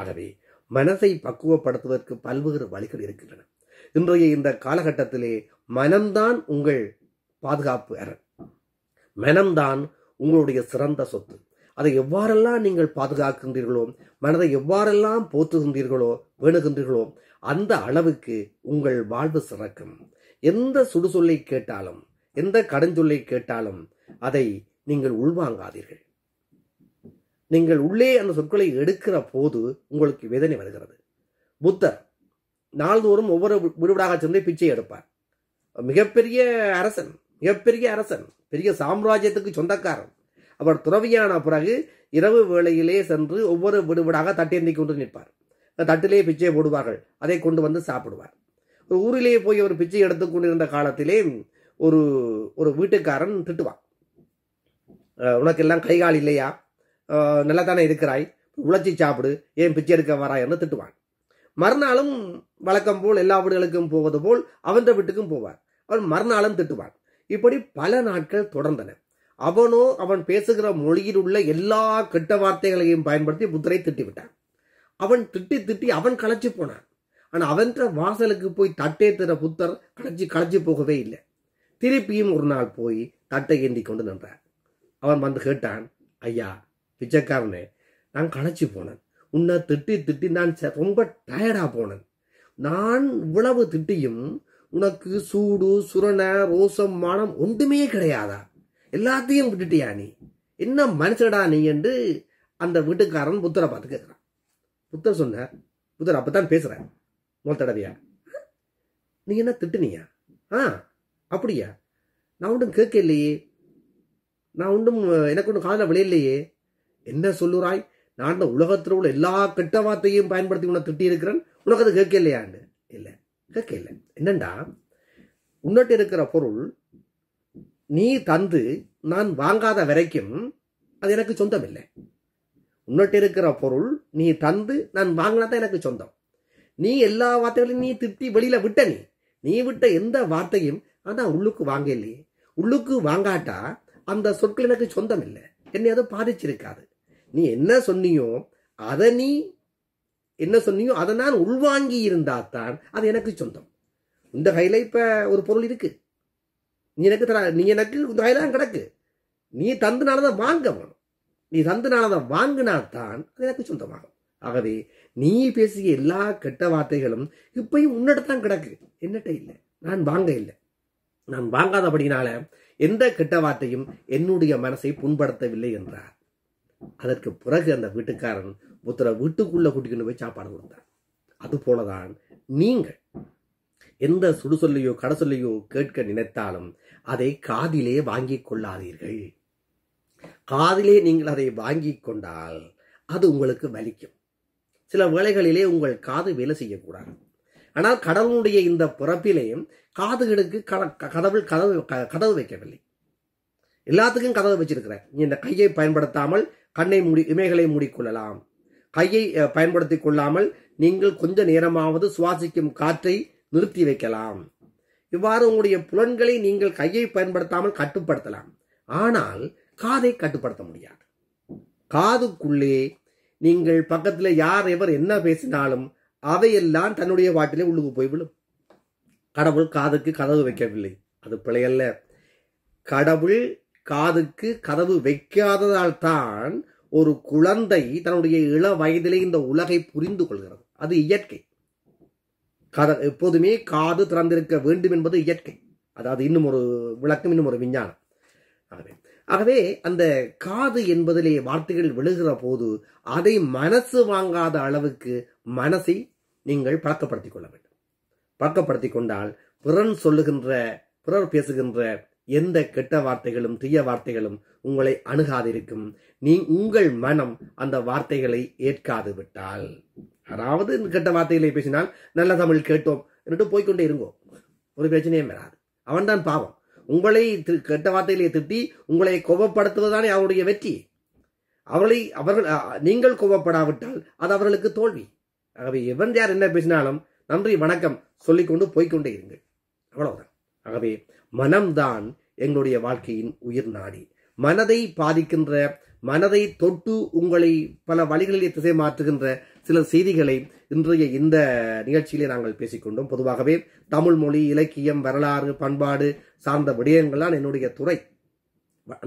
ஆகவே மனசை பக்குவப்படுத்துவதற்கு பல்வேறு வழிகள் இருக்கின்றன இன்றைய இந்த காலகட்டத்திலே மனம்தான் உங்கள் பாதுகாப்பு அரண் மனம்தான் உங்களுடைய சிறந்த சொத்து அதை எவ்வாறெல்லாம் நீங்கள் பாதுகாக்கின்றீர்களோ மனதை எவ்வாறெல்லாம் போற்றுகின்றீர்களோ வேணுகின்றீர்களோ அந்த அளவுக்கு உங்கள் வாழ்வு சிறக்கும் எந்த சுடுசொல்லை கேட்டாலும் எந்த கடஞ்சொல்லை கேட்டாலும் அதை நீங்கள் உள்வாங்காதீர்கள் நீங்கள் உள்ளே அந்த சொற்களை எடுக்கிற போது உங்களுக்கு வேதனை வருகிறது புத்தர் நாள்தோறும் ஒவ்வொரு விடுவிடாக சென்று பிச்சை எடுப்பார் மிகப்பெரிய அரசன் மிகப்பெரிய அரசன் பெரிய சாம்ராஜ்யத்துக்கு சொந்தக்காரன் அவர் துறவியான பிறகு இரவு வேளையிலே சென்று ஒவ்வொரு விடுவிடாக தட்டேந்தி கொண்டு நிற்பார் தட்டிலே பிச்சை போடுவார்கள் அதை கொண்டு வந்து சாப்பிடுவார் ஒரு ஊரிலேயே போய் ஒரு பிச்சை எடுத்து கொண்டிருந்த காலத்திலே ஒரு ஒரு வீட்டுக்காரன் திட்டுவான் உனக்கெல்லாம் கைகால் இல்லையா நல்லா தானே இருக்கிறாய் உழைச்சி சாப்பிடு ஏன் பிச்சை எடுக்க வராய் என்று திட்டுவான் மறுநாளும் வழக்கம் போல் எல்லா வீடுகளுக்கும் போவது போல் அவன்ற வீட்டுக்கும் போவார் அவன் மறுநாளும் திட்டுவான் இப்படி பல நாட்கள் தொடர்ந்தன அவனோ அவன் பேசுகிற மொழியில் உள்ள எல்லா கெட்ட வார்த்தைகளையும் பயன்படுத்தி புத்தரை திட்டிவிட்டான் அவன் திட்டி திட்டி அவன் களைச்சு போனான் ஆனால் அவன்ற வாசலுக்கு போய் தட்டே தர புத்தர் களைச்சி களைச்சி போகவே இல்லை திருப்பியும் ஒரு நாள் போய் தட்டை ஏந்தி கொண்டு நின்றார் அவன் வந்து கேட்டான் ஐயா பிச்சைக்காரனே நான் களைச்சி போனேன் உன்னை திட்டி திட்டி நான் ரொம்ப டயர்டாக போனேன் நான் இவ்வளவு திட்டியும் உனக்கு சூடு சுரணை ரோசம் மானம் ஒன்றுமே கிடையாதா எல்லாத்தையும் விட்டுட்டியா நீ என்ன மனுஷடா நீ என்று அந்த வீட்டுக்காரன் புத்தரை பார்த்து கேட்குறான் புத்தர் சொன்ன புத்தர் அப்போ தான் பேசுகிறேன் முதல் தடவையா நீ என்ன திட்டுனியா ஆ அப்படியா நான் ஒன்றும் கேட்கலையே நான் ஒன்றும் எனக்கு ஒன்றும் காதில் விளையிலையே என்ன சொல்லுறாய் நான் உலகத்தில் உள்ள எல்லா கெட்ட வார்த்தையும் பயன்படுத்தி உன்னை திட்டி இருக்கிறேன் உனக்கு அது கேட்க இல்லையாண்டு இல்லை கேட்க இல்லை என்னண்டா உன்னிட்டு இருக்கிற பொருள் நீ தந்து நான் வாங்காத வரைக்கும் அது எனக்கு சொந்தம் இல்லை உன்னிட்டு இருக்கிற பொருள் நீ தந்து நான் வாங்கினா தான் எனக்கு சொந்தம் நீ எல்லா வார்த்தைகளையும் நீ திட்டி வெளியில விட்ட நீ நீ விட்ட எந்த வார்த்தையும் அதான் உள்ளுக்கு வாங்க இல்லையே உள்ளுக்கு வாங்காட்டா அந்த சொற்கள் எனக்கு சொந்தம் இல்லை என்னை பாதிச்சிருக்காது நீ என்ன சொன்னியோ அதை நீ என்ன சொன்னியோ அதை நான் உள்வாங்கி இருந்தால் தான் அது எனக்கு சொந்தம் இந்த கையில் இப்போ ஒரு பொருள் இருக்கு நீ எனக்கு தர நீ எனக்கு இந்த தான் கிடக்கு நீ தந்துனால தான் வாங்க வேணும் நீ தந்துனால தான் வாங்கினால்தான் அது எனக்கு சொந்தமாகும் ஆகவே நீ பேசிய எல்லா கெட்ட வார்த்தைகளும் இப்பையும் உன்னிட்ட தான் கிடக்கு என்னட்ட இல்லை நான் வாங்க இல்லை நான் வாங்காதபடினால எந்த கெட்ட வார்த்தையும் என்னுடைய மனசை புண்படுத்தவில்லை என்றார் அதற்கு பிறகு அந்த வீட்டுக்காரன் புத்தரை வீட்டுக்குள்ளே கூட்டிக்கொண்டு போய் சாப்பாடு கொடுத்தான் அது போலதான் நீங்கள் எந்த சுடுசொல்லையோ சொல்லையோ கேட்க நினைத்தாலும் அதை காதிலே வாங்கிக் கொள்ளாதீர்கள் காதிலே நீங்கள் அதை வாங்கி கொண்டால் அது உங்களுக்கு வலிக்கும் சில வேளைகளிலே உங்கள் காது வேலை செய்யக்கூடாது ஆனால் கடவுளுடைய இந்த பிறப்பிலேயும் காதுகளுக்கு கதவு கதவு கதவு வைக்கவில்லை எல்லாத்துக்கும் கதவு வச்சிருக்கிறேன் இந்த கையை பயன்படுத்தாமல் கண்ணை மூடி இமைகளை மூடிக்கொள்ளலாம் கையை பயன்படுத்திக் கொள்ளாமல் நீங்கள் கொஞ்ச நேரமாவது சுவாசிக்கும் காற்றை நிறுத்தி வைக்கலாம் இவ்வாறு உங்களுடைய புலன்களை நீங்கள் கையை பயன்படுத்தாமல் கட்டுப்படுத்தலாம் ஆனால் காதை கட்டுப்படுத்த முடியாது காதுக்குள்ளே நீங்கள் பக்கத்தில் யார் எவர் என்ன பேசினாலும் அவையெல்லாம் தன்னுடைய வாட்டிலே உள்ளுக்கு போய்விடும் கடவுள் காதுக்கு கதவு வைக்கவில்லை அது பிழையல்ல கடவுள் காதுக்கு கதவு வைக்காததால் தான் ஒரு குழந்தை தன்னுடைய இள வயதிலே இந்த உலகை புரிந்து கொள்கிறது அது இயற்கை கத எப்போதுமே காது திறந்திருக்க வேண்டும் என்பது இயற்கை அதாவது இன்னும் ஒரு விளக்கம் இன்னும் ஒரு விஞ்ஞானம் ஆகவே ஆகவே அந்த காது என்பதிலே வார்த்தைகள் விழுகிற போது அதை மனசு வாங்காத அளவுக்கு மனசை நீங்கள் பழக்கப்படுத்திக் கொள்ள வேண்டும் பழக்கப்படுத்தி கொண்டால் பிறன் சொல்லுகின்ற பிறர் பேசுகின்ற எந்த கெட்ட வார்த்தைகளும் தீய வார்த்தைகளும் உங்களை அணுகாதிருக்கும் நீ உங்கள் மனம் அந்த வார்த்தைகளை ஏற்காது விட்டால் அதாவது கெட்ட வார்த்தைகளை பேசினால் நல்ல தமிழ் கேட்டோம் என்று போய்கொண்டே இருங்கோ ஒரு பிரச்சனையும் வராது அவன்தான் பாவம் உங்களை கெட்ட வார்த்தைகளை திட்டி உங்களை கோபப்படுத்துவதுதானே அவருடைய வெற்றி அவர்களை அவர்கள் நீங்கள் கோபப்படாவிட்டால் அது அவர்களுக்கு தோல்வி ஆகவே எவன் யார் என்ன பேசினாலும் நன்றி வணக்கம் சொல்லிக்கொண்டு போய்கொண்டே இருங்கள் அவ்வளவுதான் ஆகவே மனம்தான் எங்களுடைய வாழ்க்கையின் உயிர் நாடி மனதை பாதிக்கின்ற மனதை தொட்டு உங்களை பல வழிகளிலே திசை மாற்றுகின்ற சில செய்திகளை இன்றைய இந்த நிகழ்ச்சியிலே நாங்கள் பேசிக்கொண்டோம் பொதுவாகவே தமிழ் மொழி இலக்கியம் வரலாறு பண்பாடு சார்ந்த விடயங்கள்லாம் என்னுடைய துறை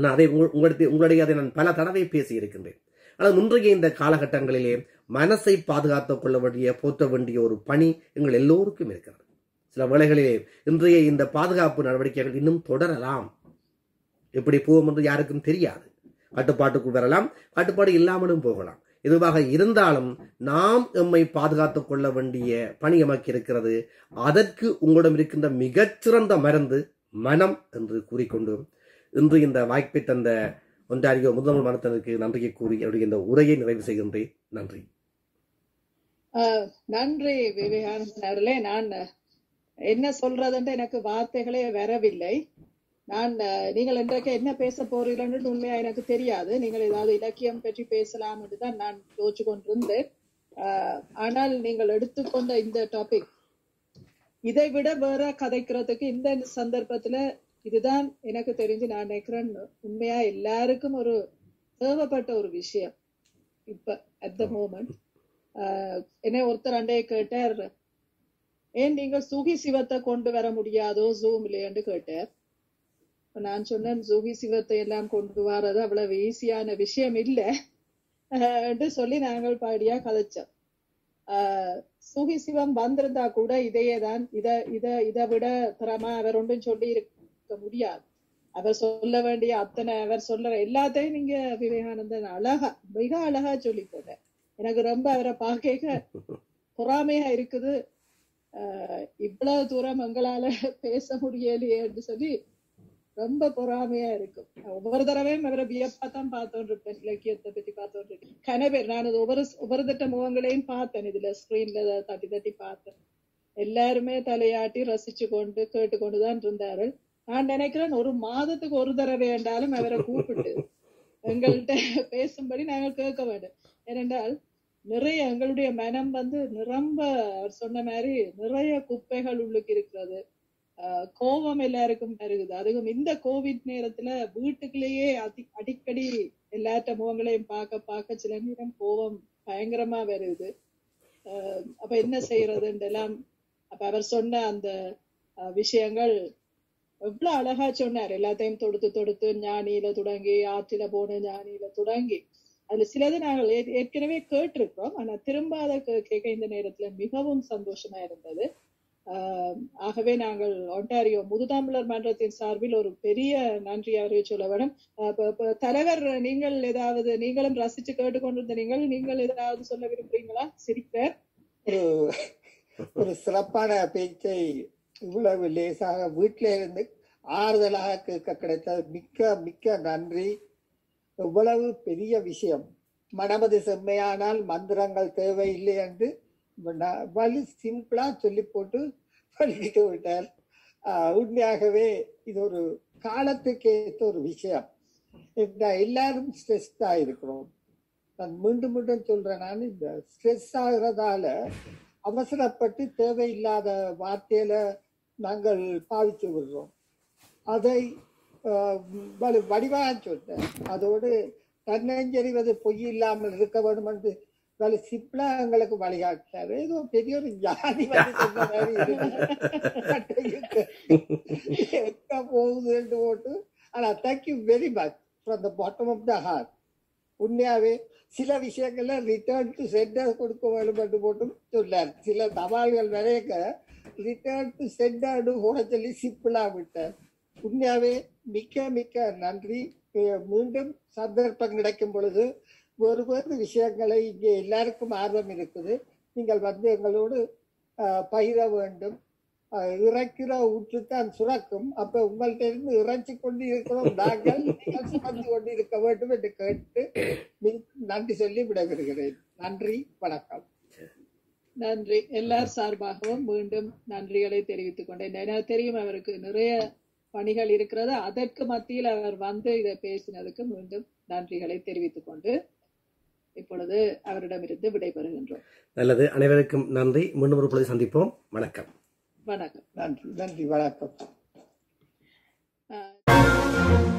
நான் அதை உங்களுக்கு உங்களுடைய அதை நான் பல தடவை பேசியிருக்கின்றேன் ஆனால் இன்றைய இந்த காலகட்டங்களிலே மனசை பாதுகாத்துக் கொள்ள வேண்டிய போற்ற வேண்டிய ஒரு பணி எங்கள் எல்லோருக்கும் இருக்கிறது சில வேளைகளிலே இன்றைய இந்த பாதுகாப்பு நடவடிக்கைகள் இன்னும் தொடரலாம் எப்படி போகும் என்று யாருக்கும் தெரியாது கட்டுப்பாட்டுக்கு வரலாம் கட்டுப்பாடு இல்லாமலும் போகலாம் எதுவாக இருந்தாலும் நாம் எம்மை பாதுகாத்துக் கொள்ள வேண்டிய பணி எமக்கு இருக்கிறது அதற்கு உங்களிடம் இருக்கின்ற மிகச்சிறந்த மருந்து மனம் என்று கூறிக்கொண்டு இன்று இந்த வாய்ப்பை தந்த ஒன்றாரியோ முதல்வர் மனத்தனுக்கு நன்றியை கூறி என்னுடைய இந்த உரையை நிறைவு செய்கின்றேன் நன்றி நன்றி விவேகானந்தன் அவர்களே நான் என்ன சொல்றதுன்ற எனக்கு வார்த்தைகளே வரவில்லை நான் நீங்கள் இன்றைக்கு என்ன பேச போறீர்கள் உண்மையா எனக்கு தெரியாது நீங்கள் ஏதாவது இலக்கியம் பற்றி பேசலாம் என்றுதான் நான் யோசிச்சு கொண்டிருந்தேன் ஆனால் நீங்கள் எடுத்துக்கொண்ட இந்த டாபிக் இதை விட வேற கதைக்கிறதுக்கு இந்த சந்தர்ப்பத்துல இதுதான் எனக்கு தெரிஞ்சு நான் நினைக்கிறேன் உண்மையா எல்லாருக்கும் ஒரு தேவைப்பட்ட ஒரு விஷயம் இப்ப அட் த மோமெண்ட் என்ன ஒருத்தர் அண்டையை கேட்டார் ஏன் நீங்க சுகி சிவத்தை கொண்டு வர முடியாதோ ஜூம் என்று கேட்டார் நான் சொன்னேன் சுகி சிவத்தை எல்லாம் கொண்டு வர்றது அவ்வளவு ஈஸியான விஷயம் இல்லை என்று சொல்லி நாங்கள் பாடியா கதைச்சோம் சுகி சிவம் வந்திருந்தா கூட இதையே தான் இத இத இதை விட திறமா அவர் ஒன்றும் சொல்லி இருக்க முடியாது அவர் சொல்ல வேண்டிய அத்தனை அவர் சொல்ற எல்லாத்தையும் நீங்க விவேகானந்தன் அழகா மிக அழகா சொல்லி போட்டார் எனக்கு ரொம்ப அவரை பார்க்க பொறாமையா இருக்குது இவ்வளவு தூரம் எங்களால பேச முடியலையே என்று சொல்லி ரொம்ப பொறாமையா இருக்கும் ஒவ்வொரு தடவையும் அவரை வியப்பா தான் இருப்பேன் இலக்கியத்தை பத்தி பார்த்தோன்னு இருக்கேன் கனவேர் நான் அது ஒவ்வொரு ஒவ்வொரு திட்ட முகங்களையும் பார்த்தேன் இதுல ஸ்கிரீன்ல தட்டி தட்டி பார்த்தேன் எல்லாருமே தலையாட்டி ரசிச்சு கொண்டு கேட்டுக்கொண்டுதான் இருந்தார்கள் நான் நினைக்கிறேன் ஒரு மாதத்துக்கு ஒரு தடவை என்றாலும் அவரை கூப்பிட்டு எங்கள்கிட்ட பேசும்படி நாங்கள் கேட்க வேண்டும் ஏனென்றால் நிறைய எங்களுடைய மனம் வந்து நிரம்ப சொன்ன மாதிரி நிறைய குப்பைகள் உள்ளுக்கு இருக்கிறது கோபம் எல்லாருக்கும் வருகுது அதுவும் இந்த கோவிட் நேரத்துல வீட்டுக்குள்ளேயே அதி அடிக்கடி எல்லாத்த முகங்களையும் பார்க்க பார்க்க சில நேரம் கோபம் பயங்கரமா வருது அப்ப என்ன செய்யறதுன்றெல்லாம் அப்ப அவர் சொன்ன அந்த விஷயங்கள் எவ்வளவு அழகா சொன்னார் எல்லாத்தையும் தொடுத்து தொடுத்து ஞானியில தொடங்கி ஆற்றில போன ஞானியில தொடங்கி அதுல சிலது நாங்கள் ஏற்கனவே கேட்டிருக்கிறோம் ஆனா திரும்பாத கேட்க இந்த நேரத்துல மிகவும் சந்தோஷமா இருந்தது ஆகவே நாங்கள் ஒன்டாரியோ முதுதாமலர் மன்றத்தின் சார்பில் ஒரு பெரிய நன்றி அறிய சொல்ல வேணும் தலைவர் நீங்கள் ஏதாவது நீங்களும் ரசிச்சு கேட்டுக்கொண்டிருந்த நீங்கள் நீங்கள் ஏதாவது சொல்ல விரும்புறீங்களா சிரிப்ப ஒரு சிறப்பான பேச்சை இவ்வளவு லேசாக வீட்டில இருந்து ஆறுதலாக கேட்க கிடைத்தது மிக்க மிக்க நன்றி எவ்வளவு பெரிய விஷயம் மனமது செம்மையானால் மந்திரங்கள் தேவையில்லை என்று வலி சிம்பிளா சொல்லி போட்டு வலிக்கிட்டு விட்டார் உண்மையாகவே இது ஒரு காலத்துக்கு ஏற்ற ஒரு விஷயம் எல்லாரும் ஸ்ட்ரெஸ்டா இருக்கிறோம் நான் மீண்டும் மீண்டும் சொல்றேன் நான் இந்த ஸ்ட்ரெஸ் ஆகிறதால அவசரப்பட்டு தேவையில்லாத வார்த்தையில நாங்கள் பாவித்து விடுறோம் அதை வலு வடிவாக சொன்னேன் அதோடு தன்னெஞ்சறிவது பொய் இல்லாமல் இருக்க வேண்டும் என்று வலு சிப்லா எங்களுக்கு வழிகாட்டார் ஏதோ பெரிய ஒரு ஜாதி எங்க என்று போட்டு ஆனா thank you very much from the bottom of the heart உண்மையாவே சில விஷயங்கள்ல ரிட்டர்ன் டு சென்டர் கொடுக்க வேண்டும் என்று போட்டும் சொன்னார் சில தபால்கள் நிறைய ரிட்டர்ன் டு சென்டர்னு கூட சொல்லி சிப்பிளா விட்டார் புண்ணியாவே மிக்க மிக்க நன்றி மீண்டும் சந்தர்ப்பம் கிடைக்கும் பொழுது ஒரு ஒரு விஷயங்களை இங்கே எல்லாருக்கும் ஆர்வம் இருக்குது நீங்கள் வந்து எங்களோடு பகிர வேண்டும் இறைக்கிற ஊற்றுத்தான் சுரக்கும் அப்ப உங்கள்கிட்ட இருந்து இறைச்சி கொண்டு இருக்கிறோம் நாங்கள் நீங்கள் சுமந்து கொண்டு இருக்க வேண்டும் என்று கேட்டு நன்றி சொல்லி விடைபெறுகிறேன் நன்றி வணக்கம் நன்றி எல்லார் சார்பாகவும் மீண்டும் நன்றிகளை தெரிவித்துக் கொண்டேன் எனக்கு தெரியும் அவருக்கு நிறைய பணிகள் இருக்கிறது அதற்கு மத்தியில் அவர் வந்து இதை பேசினதுக்கு மீண்டும் நன்றிகளை தெரிவித்துக் கொண்டு இப்பொழுது அவரிடமிருந்து விடைபெறுகின்றோம் நல்லது அனைவருக்கும் நன்றி மீண்டும் ஒரு பொழுது சந்திப்போம் வணக்கம் வணக்கம் நன்றி நன்றி வணக்கம்